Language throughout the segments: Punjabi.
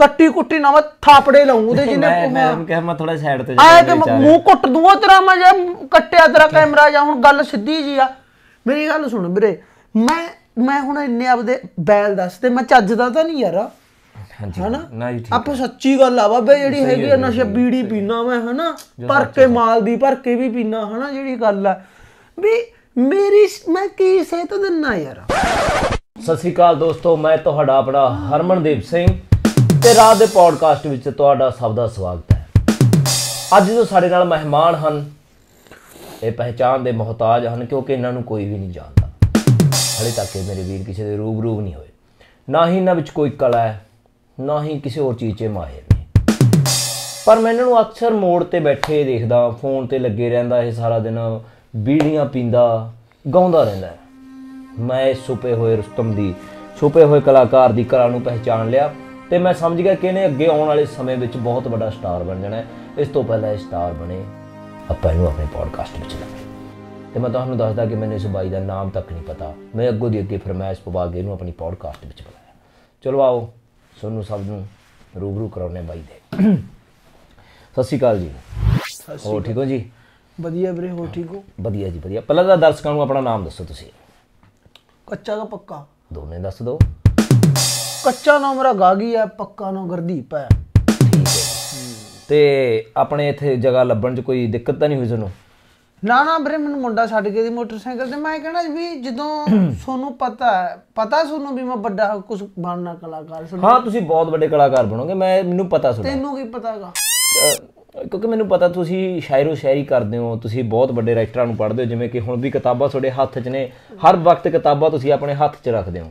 ਕੱਟੀ ਕੁੱਟੀ ਨਾ ਮੈਂ ਥਾਪੜੇ ਲਾਉਂ ਉਹਦੇ ਜਿਹਨੇ ਮੈਂ ਕਿਹਾ ਮੈਂ ਥੋੜਾ ਸਾਈਡ ਤੇ ਜਾ ਆ ਤੇ ਮੂੰਹ ਕੁੱਟ ਦੂੰਗਾ ਤੇਰਾ ਮੈਂ ਜੇ ਕੱਟਿਆ ਤੇਰਾ ਕੈਮਰਾ ਜਾਂ ਹੁਣ ਗੱਲ ਸਿੱਧੀ ਜੀ ਆ ਮੇਰੀ ਗੱਲ ਸੁਣ ਵੀਰੇ ਮੈਂ ਮੈਂ ਹੁਣ ਇੰਨੇ ਆਪਦੇ ਬੈਲ ਦੱਸ ਤੇ ਮੈਂ ਚੱਜਦਾ ਤਾਂ ਨਹੀਂ ਯਾਰ ਹਨਾ ਆਪਾਂ ਸੱਚੀ ਗੱਲ ਆ ਬਾਬੇ ਜਿਹੜੀ ਹੈਗੀ ਆ ਨਸ਼ਾ ਬੀੜੀ ਪੀਣਾ ਮੈਂ ਹਨਾ ਭਰ ਕੇ ਮਾਲ ਦੀ ਭਰ ਕੇ ਵੀ ਪੀਣਾ ਹਨਾ ਜਿਹੜੀ ਗੱਲ ਆ ਵੀ ਮੇਰੀ ਮੈਂ ਕੀ ਸਹਿਤ ਦਿੰਨਾ ਯਾਰ ਸਤਿ ਸ਼੍ਰੀ ਅਕਾਲ ਦੋਸਤੋ ਮੈਂ ਤੁਹਾਡਾ ਆਪਣਾ ਹਰਮਨਦੀਪ ਸਿੰਘ ਤੇ ਰਾਤ ਦੇ ਪੋਡਕਾਸਟ ਵਿੱਚ ਤੁਹਾਡਾ ਸਭ ਦਾ ਸਵਾਗਤ ਹੈ ਅੱਜ ਜੋ ਸਾਡੇ ਨਾਲ ਮਹਿਮਾਨ ਹਨ ਇਹ ਪਹਿਚਾਨ ਦੇ ਮਹਤਾਜ ਹਨ ਕਿਉਂਕਿ ਇਹਨਾਂ ਨੂੰ ਕੋਈ ਵੀ ਨਹੀਂ ਜਾਣਦਾ ਹਲੇ ਤੱਕ ਇਹ ਮੇਰੇ ਵੀਰ ਕਿਸੇ ਦੇ ਰੂਬਰੂ ਨਹੀਂ ਹੋਏ ਨਾ ਹੀ ਇਹਨਾਂ ਵਿੱਚ ਕੋਈ ਕਲਾ ਹੈ ਨਾ ਹੀ ਕਿਸੇ ਹੋਰ ਚੀਜ਼ 'ਚ ਮਾਹਿਰ ਨੇ ਪਰ ਮੈਂ ਇਹਨਾਂ ਨੂੰ ਅਕਸਰ ਮੋੜ ਤੇ ਬੈਠੇ ਦੇਖਦਾ ਫੋਨ ਤੇ ਲੱਗੇ ਰਹਿੰਦਾ ਇਹ ਸਾਰਾ ਦਿਨ ਬੀੜੀਆਂ ਪੀਂਦਾ ਗਾਉਂਦਾ ਰਹਿੰਦਾ ਮੈਂ ਸੁਪੇ ਹੋਏ ਰਸਤਮ ਦੀ ਛੁਪੇ ਹੋਏ ਕਲਾਕਾਰ ਦੀ ਕਲਾ ਨੂੰ ਪਹਿਚਾਨ ਲਿਆ ਤੇ ਮੈਂ ਸਮਝ ਗਿਆ ਕਿ ਇਹਨੇ ਅੱਗੇ ਆਉਣ ਵਾਲੇ ਸਮੇਂ ਵਿੱਚ ਬਹੁਤ ਵੱਡਾ ਸਟਾਰ ਬਣ ਜਾਣਾ ਹੈ ਇਸ ਤੋਂ ਪਹਿਲਾਂ ਇਹ ਸਟਾਰ ਬਣੇ ਆਪਾਂ ਇਹਨੂੰ ਆਪਣੇ ਪੋਡਕਾਸਟ ਵਿੱਚ ਲਈ ਤੇ ਮੈਂ ਤੁਹਾਨੂੰ ਦੱਸਦਾ ਕਿ ਮੈਨੂੰ ਇਸ ਬਾਈ ਦਾ ਨਾਮ ਤੱਕ ਨਹੀਂ ਪਤਾ ਮੈਂ ਅੱਗੋਂ ਦੀ ਅੱਗੇ ਫਰਮਾਇਸ਼ ਪਵਾ ਕੇ ਇਹਨੂੰ ਆਪਣੀ ਪੋਡਕਾਸਟ ਵਿੱਚ ਬੁਲਾਇਆ ਚਲੋ ਆਓ ਸੋਨੂੰ ਸਭ ਨੂੰ ਰੂਬਰੂ ਕਰਾਉਣੇ ਬਾਈ ਦੇ ਸਤਿ ਸ਼੍ਰੀ ਅਕਾਲ ਜੀ ਹੋ ਠੀਕ ਹੋ ਜੀ ਵਧੀਆ ਵੀਰੇ ਹੋ ਠੀਕ ਹੋ ਵਧੀਆ ਜੀ ਵਧੀਆ ਪਹਿਲਾਂ ਤਾਂ ਦਰਸ਼ਕਾਂ ਨੂੰ ਆਪਣਾ ਨਾਮ ਦੱਸੋ ਤੁਸੀਂ ਕੱਚਾ ਦਾ ਪੱਕਾ ਦੋਨੇ ਦੱਸ ਦਿਓ ਕੱਚਾ ਨਾਮ ਮੇਰਾ ਗਾਗੀ ਹੈ ਪੱਕਾ ਨਾ ਗਰਦੀਪ ਹੈ ਤੇ ਆਪਣੇ ਇੱਥੇ ਜਗ੍ਹਾ ਲੱਭਣ 'ਚ ਕੋਈ ਦਿੱਕਤ ਤਾਂ ਨਹੀਂ ਹੋਈ ਤੁਹਾਨੂੰ ਨਾ ਨਾ ਬਰੇ ਮੈਨੂੰ ਮੁੰਡਾ ਛੱਡ ਕੇ ਦੀ ਮੋਟਰਸਾਈਕਲ ਤੇ ਮੈਂ ਕਹਿਣਾ ਵੀ ਜਦੋਂ ਤੁਹਾਨੂੰ ਪਤਾ ਹੈ ਪਤਾ ਤੁਹਾਨੂੰ ਵੀ ਮੈਂ ਵੱਡਾ ਕੁਝ ਬਣਨਾ ਕਲਾਕਾਰ ਹਾਂ ਤੁਸੀਂ ਬਹੁਤ ਵੱਡੇ ਕਲਾਕਾਰ ਬਣੋਗੇ ਮੈਂ ਮੈਨੂੰ ਪਤਾ ਸੋਨੂੰ ਤੈਨੂੰ ਕੀ ਪਤਾਗਾ ਕਿਉਂਕਿ ਮੈਨੂੰ ਪਤਾ ਤੁਸੀਂ ਸ਼ਾਇਰੋ ਸ਼ਾਇਰੀ ਕਰਦੇ ਹੋ ਤੁਸੀਂ ਬਹੁਤ ਵੱਡੇ ਰਾਈਟਰਾਂ ਨੂੰ ਪੜ੍ਹਦੇ ਹੋ ਜਿਵੇਂ ਕਿ ਹੁਣ ਵੀ ਕਿਤਾਬਾਂ ਤੁਹਾਡੇ ਹੱਥ 'ਚ ਨੇ ਹਰ ਵਕਤ ਕਿਤਾਬਾਂ ਤੁਸੀਂ ਆਪਣੇ ਹੱਥ 'ਚ ਰੱਖਦੇ ਹੋ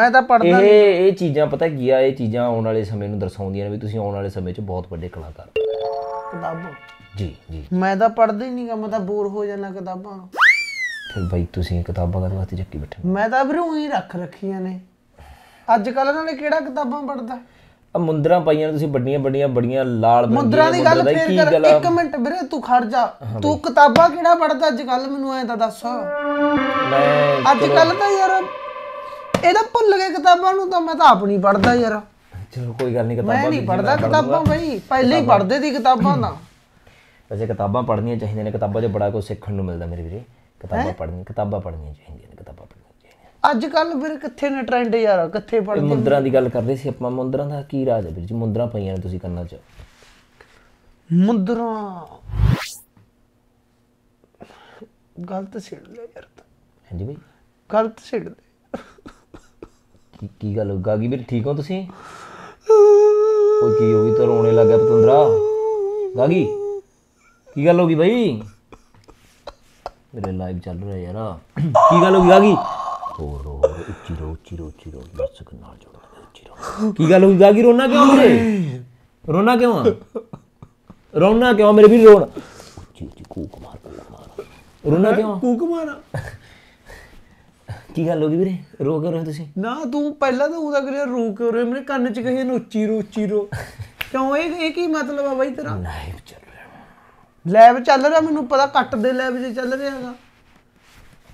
ਮੈਂ ਤਾਂ ਪੜ੍ਹਦਾ ਨਹੀਂ ਇਹ ਇਹ ਚੀਜ਼ਾਂ ਪਤਾ ਕੀ ਆ ਇਹ ਚੀਜ਼ਾਂ ਆਉਣ ਵਾਲੇ ਸਮੇਂ ਨੂੰ ਦਰਸਾਉਂਦੀਆਂ ਨੇ ਵੀ ਤੁਸੀਂ ਆਉਣ ਵਾਲੇ ਸਮੇਂ 'ਚ ਬਹੁਤ ਵੱਡੇ ਕਲਾਕਾਰ ਕਿਤਾਬਾਂ ਜੀ ਜੀ ਮੈਂ ਤਾਂ ਪੜ੍ਹਦਾ ਹੀ ਨਹੀਂਗਾ ਮੈਂ ਤਾਂ ਬੋਰ ਹੋ ਜਾਂਦਾ ਕਿਤਾਬਾਂ ਫਿਰ ਬਾਈ ਤੁਸੀਂ ਕਿਤਾਬਾਂ ਕਰਨ ਵਾਸਤੇ ਚੱਕੀ ਬੈਠੇ ਮੈਂ ਤਾਂ ਵੀਰੋਂ ਹੀ ਰੱਖ ਰੱਖੀਆਂ ਨੇ ਅੱਜ ਕੱਲ੍ਹ ਨਾਲੇ ਕਿਹੜਾ ਕਿਤਾਬਾਂ ਪੜ੍ਹਦਾ ਆ ਮੁੰਦਰਾ ਪਾਈਆਂ ਤੁਸੀਂ ਵੱਡੀਆਂ ਵੱਡੀਆਂ ਬੜੀਆਂ ਲਾਲ ਮੁੰਦਰਾ ਦੀ ਗੱਲ ਫੇਰ ਕਰ ਇੱਕ ਮਿੰਟ ਵੀਰੇ ਤੂੰ ਖੜ ਜਾ ਤੂੰ ਕਿਤਾਬਾਂ ਕਿਹੜਾ ਪੜਦਾ ਅੱਜ ਕੱਲ ਮੈਨੂੰ ਐਂ ਤਾਂ ਦੱਸ ਮੈਂ ਅੱਜ ਕੱਲ ਤਾਂ ਯਾਰ ਇਹਦਾ ਭੁੱਲ ਗਏ ਕਿਤਾਬਾਂ ਨੂੰ ਤਾਂ ਮੈਂ ਤਾਂ ਆਪ ਨਹੀਂ ਪੜਦਾ ਯਾਰ ਚਲੋ ਕੋਈ ਗੱਲ ਨਹੀਂ ਕਿਤਾਬਾਂ ਮੈਂ ਨਹੀਂ ਪੜਦਾ ਕਿਤਾਬਾਂ ਬਈ ਪਹਿਲੇ ਹੀ ਪੜਦੇ ਦੀ ਕਿਤਾਬਾਂ ਦਾ ਵੈਸੇ ਕਿਤਾਬਾਂ ਪੜ੍ਹਨੀਆਂ ਚਾਹੀਦੀਆਂ ਨੇ ਕਿਤਾਬਾਂ 'ਚ ਬੜਾ ਕੁਝ ਸਿੱਖਣ ਨੂੰ ਮਿਲਦਾ ਮੇਰੇ ਵੀਰੇ ਕਿਤਾਬਾਂ ਪੜ੍ਹਨੀਆਂ ਕਿਤਾਬਾਂ ਪੜ੍ਹਨੀਆਂ ਚਾਹੀਦੀਆਂ ਨੇ ਕਿਤਾਬਾਂ ਅੱਜ ਕੱਲ ਵੀਰ ਕਿੱਥੇ ਨੇ ਟ੍ਰੈਂਡ ਯਾਰ ਕਿੱਥੇ ਪੜਦੇ ਮੁੰਦਰਾਂ ਦੀ ਗੱਲ ਕਰਦੇ ਸੀ ਆਪਾਂ ਮੁੰਦਰਾਂ ਦਾ ਕੀ ਰਾਜ ਹੈ ਵੀਰ ਜੀ ਮੁੰਦਰਾਂ ਪਈਆਂ ਨੇ ਤੁਸੀਂ ਕੰਨਾਂ 'ਚ ਮੁੰਦਰਾਂ ਗਲਤ ਸਿੜ ਲਿਆ ਯਾਰ ਹਾਂਜੀ ਬਈ ਗਲਤ ਸਿੜ ਲਿਆ ਕੀ ਗੱਲ ਗਾਗੀ ਵੀਰ ਠੀਕ ਹੋ ਤੁਸੀਂ ਉਹ ਕੀ ਹੋ ਗਈ ਤਾਂ ਰੋਣੇ ਗਿਆ ਪਤੰਦਰਾ ਗਾਗੀ ਕੀ ਗੱਲ ਹੋ ਗਈ ਬਈ ਮੇਰੇ ਲਾਈਵ ਚੱਲ ਰਿਹਾ ਯਾਰ ਕੀ ਗੱਲ ਹੋ ਗਈ ਗਾਗੀ ਕੋਰੋ ਰੋ ਉਚੀਰੋ ਉਚੀਰੋ ਯਸਕ ਨਾਲ ਉੱਚੀ ਰੋ ਕੀ ਗੱਲ ਹੋਈ ਜ਼ਾਗੀ ਰੋਣਾ ਕਿਉਂ ਮੇਰੇ ਰੋਣਾ ਕਿਉਂ ਆ ਰੋਣਾ ਕਿਉਂ ਮੇਰੇ ਵੀ ਰੋਣਾ ਉੱਚੀ ਉੱਚੀ ਕੂਕ ਮਾਰ ਕੂਕ ਮਾਰ ਰੋਣਾ ਕਿਉਂ ਕੂਕ ਮਾਰਾ ਕੀ ਗੱਲ ਹੋ ਗਈ ਵੀਰੇ ਰੋ ਕਿਉਂ ਰਹੇ ਤੁਸੀਂ ਨਾ ਤੂੰ ਪਹਿਲਾਂ ਤਾਂ ਉਹਦਾ ਕਰਿਆ ਰੋ ਕਿਉਂ ਰਹੇ ਮੇਰੇ ਕੰਨ 'ਚ ਕਹੇ ਨੂੰ ਉੱਚੀ ਰੋ ਉੱਚੀ ਰੋ ਕਿਉਂ ਇਹ ਇਹ ਕੀ ਮਤਲਬ ਆ ਬਾਈ ਤੇਰਾ ਲਾਈਵ ਚੱਲ ਰਿਹਾ ਲਾਈਵ ਚੱਲ ਰਿਹਾ ਮੈਨੂੰ ਪਤਾ ਕੱਟ ਦੇ ਲਾਈਵ ਜੇ ਚੱਲ ਰਿਹਾ ਹੈਗਾ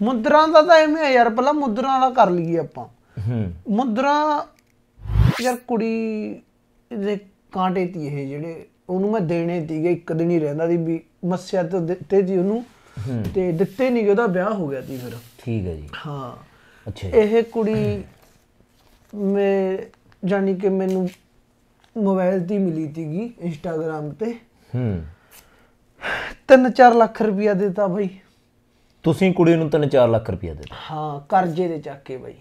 ਮੁੰਦਰਾਂ ਦਾ ਤਾਂ ਐਵੇਂ ਆ ਯਾਰ ਪਹਿਲਾਂ ਮੁੰਦਰਾਂ ਵਾਲਾ ਕਰ ਲਈਏ ਆਪਾਂ ਹੂੰ ਮੁੰਦਰਾਂ ਯਾਰ ਕੁੜੀ ਦੇ ਕਾਂਟੇ ਤੀ ਇਹ ਜਿਹੜੇ ਉਹਨੂੰ ਮੈਂ ਦੇਣੇ ਤੀਗੇ ਇੱਕ ਦਿਨ ਹੀ ਰਹਿੰਦਾ ਸੀ ਵੀ ਮੱਸਿਆ ਤੇ ਦਿੱਤੇ ਜੀ ਉਹਨੂੰ ਤੇ ਦਿੱਤੇ ਨਹੀਂ ਉਹਦਾ ਵਿਆਹ ਹੋ ਗਿਆ ਸੀ ਫਿਰ ਠੀਕ ਹੈ ਜੀ ਹਾਂ ਅੱਛਾ ਇਹ ਕੁੜੀ ਮੈਂ ਜਾਨੀ ਕਿ ਮੈਨੂੰ ਮੋਬਾਈਲ ਦੀ ਮਿਲੀ ਤੀਗੀ ਇੰਸਟਾਗ੍ਰam ਤੇ ਹੂੰ 3-4 ਲੱਖ ਰੁਪਇਆ ਦਿੱਤਾ ਭਾਈ ਤੁਸੀਂ ਕੁੜੀ ਨੂੰ 3-4 ਲੱਖ ਰੁਪਏ ਦੇ ਹਾਂ ਕਰਜ਼ੇ ਦੇ ਚੱਕ ਕੇ ਬਾਈ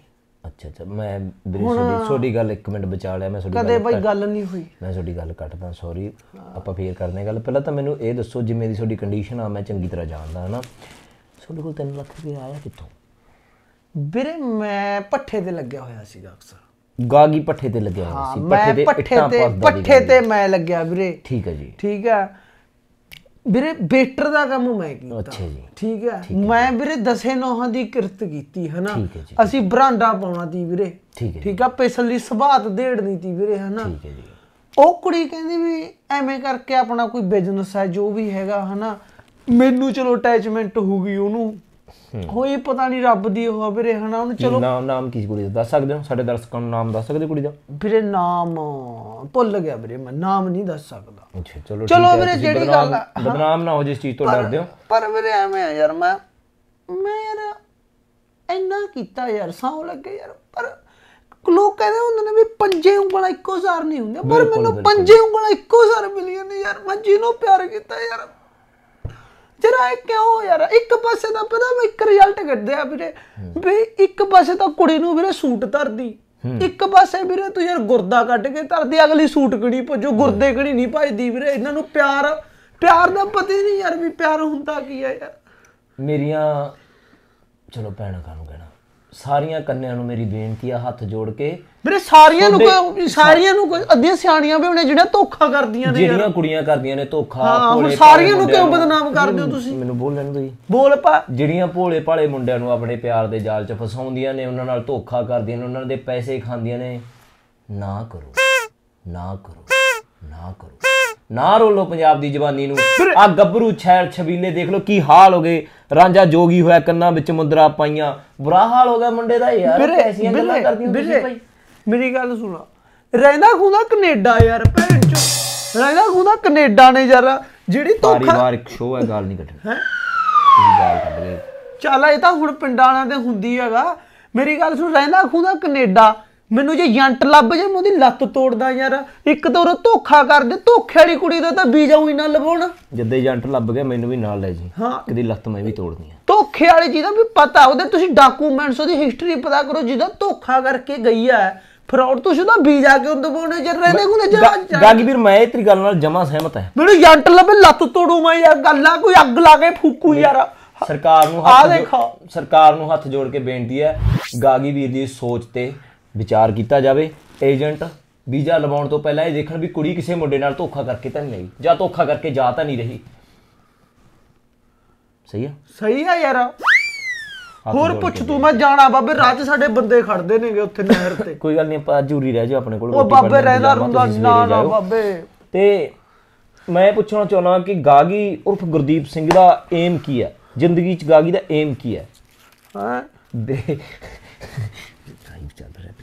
ਅੱਛਾ ਅੱਛਾ ਮੈਂ ਬਰੀ ਛੋਟੀ ਛੋਟੀ ਗੱਲ 1 ਮਿੰਟ ਬਚਾ ਲਿਆ ਮੈਂ ਛੋਟੀ ਕਦੇ ਬਾਈ ਗੱਲ ਨਹੀਂ ਹੋਈ ਮੈਂ ਛੋਟੀ ਗੱਲ ਕੱਟਦਾ ਸੌਰੀ ਆਪਾਂ ਫੇਰ ਕਰਦੇ ਗੱਲ ਪਹਿਲਾਂ ਤਾਂ ਮੈਨੂੰ ਇਹ ਦੱਸੋ ਜਿਵੇਂ ਦੀ ਛੋਟੀ ਕੰਡੀਸ਼ਨ ਆ ਮੈਂ ਚੰਗੀ ਤਰ੍ਹਾਂ ਜਾਣਦਾ ਨਾ ਤੁਹਾਡੇ ਕੋਲ 3 ਲੱਖ ਰੁਪਏ ਆਇਆ ਕਿੱਥੋਂ ਵੀਰੇ ਮੈਂ ਪੱਠੇ ਤੇ ਲੱਗਿਆ ਹੋਇਆ ਸੀਗਾ ਅਕਸਰ ਗਾਗੀ ਪੱਠੇ ਤੇ ਲੱਗਿਆ ਹੋਇਆ ਸੀ ਪੱਠੇ ਤੇ ਪੱਠੇ ਤੇ ਪੱਠੇ ਤੇ ਮੈਂ ਲੱਗਿਆ ਵੀਰੇ ਠੀਕ ਹੈ ਜੀ ਠੀਕ ਹੈ ਵੀਰੇ ਬੇਟਰ ਦਾ ਕੰਮ ਮੈਂ ਕੀਤਾ ਅੱਛਾ ਜੀ ਠੀਕ ਹੈ ਮੈਂ ਵੀਰੇ ਦਸੇ ਨੋਹਾਂ ਦੀ ਕਿਰਤ ਕੀਤੀ ਹਨਾ ਅਸੀਂ ਬਰਾਂਡਾ ਪਾਉਣਾ ਦੀ ਵੀਰੇ ਠੀਕ ਹੈ ਪੈਸਲ ਦੀ ਸਬਾਤ ਦੇੜਨੀ ਸੀ ਵੀਰੇ ਹਨਾ ਠੀਕ ਹੈ ਜੀ ਉਹ ਕੁੜੀ ਕਹਿੰਦੀ ਵੀ ਐਵੇਂ ਕਰਕੇ ਆਪਣਾ ਕੋਈ ਬਿਜ਼ਨਸ ਹੈ ਜੋ ਵੀ ਹੈਗਾ ਹਨਾ ਮੈਨੂੰ ਚਲੋ ਅਟੈਚਮੈਂਟ ਹੋ ਗਈ ਉਹਨੂੰ ਹੋਈ ਪਤਾ ਨਹੀਂ ਰੱਬ ਦੀ ਉਹ ਵੀਰੇ ਹਨਾ ਉਹਨੂੰ ਚਲੋ ਨਾਮ ਨਾਮ ਕੀ ਕੁੜੀ ਦਾ ਦੱਸ ਸਕਦੇ ਹੋ ਸਾਡੇ ਦਰਸ਼ਕਾਂ ਨੂੰ ਨਾਮ ਦੱਸ ਸਕਦੇ ਕੁੜੀ ਦਾ ਵੀਰੇ ਨਾਮ ਭੁੱਲ ਗਿਆ ਵੀਰੇ ਮੈਂ ਨਾਮ ਨਹੀਂ ਦੱਸ ਸਕਦਾ ਅੱਛਾ ਚਲੋ ਚਲੋ ਵੀਰੇ ਜਿਹੜੀ ਗੱਲ ਬਦਨਾਮ ਨਾ ਹੋ ਜੇ ਇਸ ਚੀਜ਼ ਤੋਂ ਡਰਦੇ ਹੋ ਪਰ ਵੀਰੇ ਐਵੇਂ ਆ ਯਾਰ ਮੈਂ ਮੈਂ ਯਾਰ ਇੰਨਾ ਕੀਤਾ ਯਾਰ ਸੌ ਲੱਗੇ ਯਾਰ ਪਰ ਲੋਕ ਕਹਿੰਦੇ ਹੁੰਦੇ ਨੇ ਵੀ ਪੰਜੇ ਉਂਗਲਾਂ ਇੱਕੋ ਸਾਰ ਨਹੀਂ ਹੁੰਦੀਆਂ ਪਰ ਮੈਨੂੰ ਪੰਜੇ ਉਂਗਲਾਂ ਇੱਕੋ ਸਾਰ ਮਿਲੀਆਂ ਨੇ ਯਾਰ ਮੈਂ ਜਿਹਨੂੰ ਪਿਆਰ ਕੀਤਾ ਯਾਰ ਜਰਾ ਇਹ ਕਿਉਂ ਯਾਰ ਇੱਕ ਪਾਸੇ ਦਾ ਪਤਾ ਮੈਂ ਇੱਕ ਰਿਜ਼ਲਟ ਕੱਢਦੇ ਆ ਵੀਰੇ ਵੀ ਇੱਕ ਪਾਸੇ ਤਾਂ ਕੁੜੀ ਨੂੰ ਵੀਰੇ ਸੂਟ ਧਰਦੀ ਇੱਕ ਪਾਸੇ ਵੀਰੇ ਤੂੰ ਯਾਰ ਗੁਰਦਾ ਕੱਢ ਕੇ ਧਰਦੀ ਅਗਲੀ ਸੂਟ ਕਿਹੜੀ ਭਜੋ ਗੁਰਦੇ ਕਿਹੜੀ ਨਹੀਂ ਭਜਦੀ ਵੀਰੇ ਇਹਨਾਂ ਨੂੰ ਪਿਆਰ ਪਿਆਰ ਦਾ ਪਤਾ ਹੀ ਨਹੀਂ ਯਾਰ ਵੀ ਪਿਆਰ ਹੁੰਦਾ ਕੀ ਆ ਯਾਰ ਮੇਰੀਆਂ ਚਲੋ ਭੈਣਾਂ ਕਾਨੂੰ ਸਾਰੀਆਂ ਕੰਨਿਆਂ ਨੂੰ ਮੇਰੀ ਬੇਨਤੀ ਆ ਹੱਥ ਜੋੜ ਕੇ ਵੀਰੇ ਸਾਰੀਆਂ ਨੂੰ ਕੋਈ ਸਾਰੀਆਂ ਨੂੰ ਕੋਈ ਅੱਧੀਆਂ ਸਿਆਣੀਆਂ ਵੀ ਹੋਣੇ ਜਿਹੜੀਆਂ ਧੋਖਾ ਕਰਦੀਆਂ ਨੇ ਜਿਹੜੀਆਂ ਕੁੜੀਆਂ ਕਰਦੀਆਂ ਨੇ ਧੋਖਾ ਹਾਂ ਸਾਰੀਆਂ ਨੂੰ ਕਿਉਂ ਬਦਨਾਮ ਕਰਦੇ ਹੋ ਤੁਸੀਂ ਮੈਨੂੰ ਬੋਲਣ ਦੋ ਜੀ ਬੋਲ ਪਾ ਜਿਹੜੀਆਂ ਭੋਲੇ ਭਾਲੇ ਮੁੰਡਿਆਂ ਨੂੰ ਆਪਣੇ ਪਿਆਰ ਦੇ ਜਾਲ 'ਚ ਫਸਾਉਂਦੀਆਂ ਨੇ ਉਹਨਾਂ ਨਾਲ ਧੋਖਾ ਕਰਦੀਆਂ ਨੇ ਉਹਨਾਂ ਦੇ ਪੈਸੇ ਖਾਂਦੀਆਂ ਨੇ ਨਾ ਕਰੋ ਨਾ ਕਰੋ ਨਾ ਕਰੋ ਨਾ ਰੋਲੋ ਪੰਜਾਬ ਦੀ ਜਵਾਨੀ ਨੂੰ ਆ ਗੱਭਰੂ ਛੈਲ ਛਬੀਲੇ ਦੇਖ ਲਓ ਕੀ ਹਾਲ ਹੋ ਗਏ ਰਾਂਝਾ ਜੋਗੀ ਹੋਇਆ ਕੰਨਾਂ ਵਿੱਚ ਮੁੰਦਰਾ ਪਾਈਆਂ ਬੁਰਾ ਹਾਲ ਹੋ ਗਿਆ ਮੁੰਡੇ ਦਾ ਯਾਰ ਐਸੀਆਂ ਗੱਲਾਂ ਕਰਦੀ ਹੁੰਦੀ ਭਾਈ ਮੇਰੀ ਗੱਲ ਸੁਣਾ ਰਹਿੰਦਾ ਖੁੰਦਾ ਕੈਨੇਡਾ ਯਾਰ ਭੈਣ ਚੋ ਰਹਿੰਦਾ ਖੁੰਦਾ ਕੈਨੇਡਾ ਨੇ ਯਾਰ ਜਿਹੜੀ ਧੋਖਾ ਇੱਕ ਸ਼ੋਅ ਹੈ ਗੱਲ ਨਹੀਂ ਕੱਢਣੀ ਹੈ ਤੁਸੀਂ ਗੱਲ ਕੱਢ ਰਹੇ ਚੱਲ ਇਹ ਤਾਂ ਹੁਣ ਪਿੰਡਾਂ ਵਾਲਿਆਂ ਤੇ ਹੁੰਦੀ ਹੈਗਾ ਮੇਰੀ ਗੱਲ ਸੁਣ ਰਹਿੰਦਾ ਖੁੰਦਾ ਕੈਨੇਡਾ ਮੈਨੂੰ ਜੇ ਯੰਟ ਲੱਭ ਜੇ ਮੈਂ ਉਹਦੀ ਲੱਤ ਤੋੜਦਾ ਯਾਰ ਇੱਕ ਤਾਂ ਧੋਖਾ ਕਰਦੇ ਧੋਖੇ ਵਾਲੀ ਕੁੜੀ ਦਾ ਤਾਂ ਵੀਜ਼ਾ ਹੀ ਨਾਲ ਲਵਾਉਣਾ ਜਿੱਦੇ ਯੰਟ ਲੱਭ ਗਿਆ ਮੈਨੂੰ ਵੀ ਨਾਲ ਲੈ ਜੀ ਹਾਂ ਕਿਦੀ ਲੱਤ ਮੈਂ ਵੀ ਤੋੜਨੀ ਆ ਧੋਖੇ ਵਾਲੀ ਚੀਜ਼ਾਂ ਵੀ ਪਤਾ ਉਹਦੇ ਤੁਸੀਂ ਡਾਕੂਮੈਂਟਸ ਉਹਦੀ ਹਿਸਟਰੀ ਪਤਾ ਕਰੋ ਜਿਹਦਾ ਧੋਖਾ ਕਰਕੇ ਗਈ ਆ ਫਰਾਡ ਤੋਂ ਉਹਦਾ ਵੀਜ਼ਾ ਕਿਉਂ ਦਬਾਉਣੇ ਚੱਲ ਰਹੇ ਨੇ ਕੋਨੇ ਜਰਾ ਗਾਗੀ ਵੀਰ ਮੈਂ ਇਤਰੀ ਤੇਰੀ ਗੱਲ ਨਾਲ ਜਮਾ ਸਹਿਮਤ ਹਾਂ ਮੈਨੂੰ ਯੰਟ ਲੱਭੇ ਲੱਤ ਤੋੜੂ ਮੈਂ ਯਾਰ ਗੱਲਾਂ ਕੋਈ ਅੱਗ ਲਾ ਕੇ ਫੂਕੂ ਯਾਰ ਸਰਕਾਰ ਨੂੰ ਹੱਥ ਦੇਖੋ ਸਰਕਾਰ ਨੂੰ ਹੱਥ ਜੋੜ ਕੇ ਬੇਨਤੀ ਹੈ ਗਾਗੀ ਵੀਰ ਦੀ ਸੋਚ ਤੇ ਵਿਚਾਰ ਕੀਤਾ ਜਾਵੇ ਏਜੰਟ ਵੀਜ਼ਾ ਲਵਾਉਣ ਤੋਂ ਪਹਿਲਾਂ ਇਹ ਦੇਖਣ ਵੀ ਕੁੜੀ ਕਿਸੇ ਮੁੰਡੇ ਨਾਲ ਧੋਖਾ ਕਰਕੇ ਤਾਂ ਨਹੀਂ ਜਾਂ ਧੋਖਾ ਕਰਕੇ ਜਾ ਤਾਂ ਨਹੀਂ ਰਹੀ ਸਹੀ ਆ ਸਹੀ ਆ ਯਾਰ ਹੋਰ ਪੁੱਛ ਤੂੰ ਮੈਂ ਜਾਣਾ ਬਾਬੇ ਰਾਤ ਸਾਡੇ ਬੰਦੇ ਖੜਦੇ ਨੇਗੇ ਉੱਥੇ ਨਹਿਰ ਤੇ ਕੋਈ ਗੱਲ ਨਹੀਂ ਆਪਾਂ ਜੂਰੀ ਰਹਿ ਜਾ ਆਪਣੇ ਕੋਲ ਉਹ ਬਾਬੇ ਰਹਿਦਾ ਰੁੰਦਾ ਨਾ ਨਾ ਬਾਬੇ ਤੇ ਮੈਂ ਪੁੱਛਣਾ ਚਾਹਣਾ ਕਿ ਗਾਗੀ ਉਰਫ ਗੁਰਦੀਪ ਸਿੰਘ ਦਾ ਏਮ ਕੀ ਹੈ ਜ਼ਿੰਦਗੀ ਚ ਗਾਗੀ ਦਾ ਏਮ ਕੀ ਹੈ ਹਾਂ ਦੇ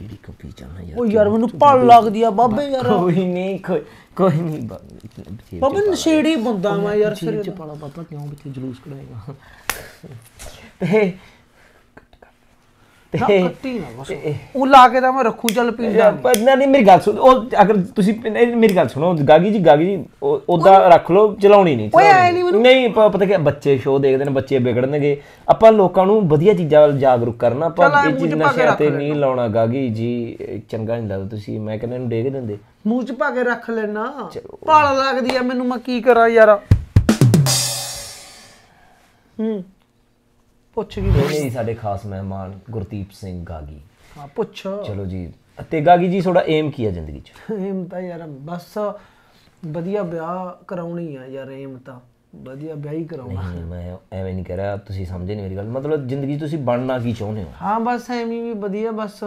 ਕਿਹੜੀ ਕੋਈ ਚਾਹਨਾ ਯਾਰ ਉਹ ਯਾਰ ਮੈਨੂੰ ਭੜ ਲੱਗਦੀ ਆ ਬਾਬੇ ਯਾਰ ਕੋਈ ਨਹੀਂ ਕੋਈ ਕੋਈ ਨਹੀਂ ਬਾਬੇ ਨਸ਼ੇੜੀ ਬੰਦਾ ਮੈਂ ਯਾਰ ਸਿਰ ਚ ਪਾਲਾ ਬਾਬਾ ਕਿਉਂ ਵਿੱਚ ਜਲੂਸ ਕਢਾਏਗਾ ਤੇ ਨਾ ਕੱਟੀ ਨਾ ਬਸ ਉਹ ਲਾ ਕੇ ਤਾਂ ਮੈਂ ਰੱਖੂ ਚੱਲ ਪੀਂਦਾ ਪਰ ਨਾ ਨਹੀਂ ਮੇਰੀ ਗੱਲ ਸੁਣ ਉਹ ਅਗਰ ਤੁਸੀਂ ਮੇਰੀ ਗੱਲ ਸੁਣੋ ਗਾਗੀ ਜੀ ਗਾਗੀ ਜੀ ਉਹਦਾ ਰੱਖ ਲਓ ਚਲਾਉਣੀ ਨਹੀਂ ਨਹੀਂ ਪਤਾ ਕਿ ਬੱਚੇ ਸ਼ੋਅ ਦੇਖਦੇ ਨੇ ਬੱਚੇ ਵਿਗੜਨਗੇ ਆਪਾਂ ਲੋਕਾਂ ਨੂੰ ਵਧੀਆ ਚੀਜ਼ਾਂ ਵੱਲ ਜਾਗਰੂਕ ਕਰਨਾ ਆਪਾਂ ਇਹ ਚੀਜ਼ ਨਸ਼ਿਆਂ ਤੇ ਨਹੀਂ ਲਾਉਣਾ ਗਾਗੀ ਜੀ ਚੰਗਾ ਨਹੀਂ ਲੱਗਦਾ ਤੁਸੀਂ ਮੈਂ ਕਹਿੰਦਾ ਇਹਨੂੰ ਡੇਗ ਦਿੰਦੇ ਮੂੰਹ 'ਚ ਪਾ ਕੇ ਰੱਖ ਲੈਣਾ ਪਾਲ ਲੱਗਦੀ ਆ ਮੈਨੂੰ ਮੈਂ ਕੀ ਕਰਾਂ ਯਾਰ ਹੂੰ ਪੁੱਛ ਗਈ ਇਹ ਨਹੀਂ ਸਾਡੇ ਖਾਸ ਮਹਿਮਾਨ ਗੁਰਦੀਪ ਸਿੰਘ ਗਾਗੀ ਹਾਂ ਪੁੱਛ ਚਲੋ ਜੀ ਤੇ ਗਾਗੀ ਜੀ ਤੁਹਾਡਾ ਏਮ ਕੀ ਹੈ ਜ਼ਿੰਦਗੀ 'ਚ ਏਮ ਤਾਂ ਯਾਰ ਬਸ ਵਧੀਆ ਵਿਆਹ ਕਰਾਉਣੀ ਆ ਯਾਰ ਏਮ ਤਾਂ ਵਧੀਆ ਵਿਆਹ ਹੀ ਕਰਾਉਣਾ ਨਹੀਂ ਮੈਂ ਐਵੇਂ ਨਹੀਂ ਕਹਿ ਰਿਹਾ ਤੁਸੀਂ ਸਮਝੇ ਨਹੀਂ ਮੇਰੀ ਗੱਲ ਮਤਲਬ ਜ਼ਿੰਦਗੀ ਤੁਸੀਂ ਬਣਨਾ ਕੀ ਚਾਹੁੰਦੇ ਹੋ ਹਾਂ ਬਸ ਐਵੇਂ ਵੀ ਵਧੀਆ ਬਸ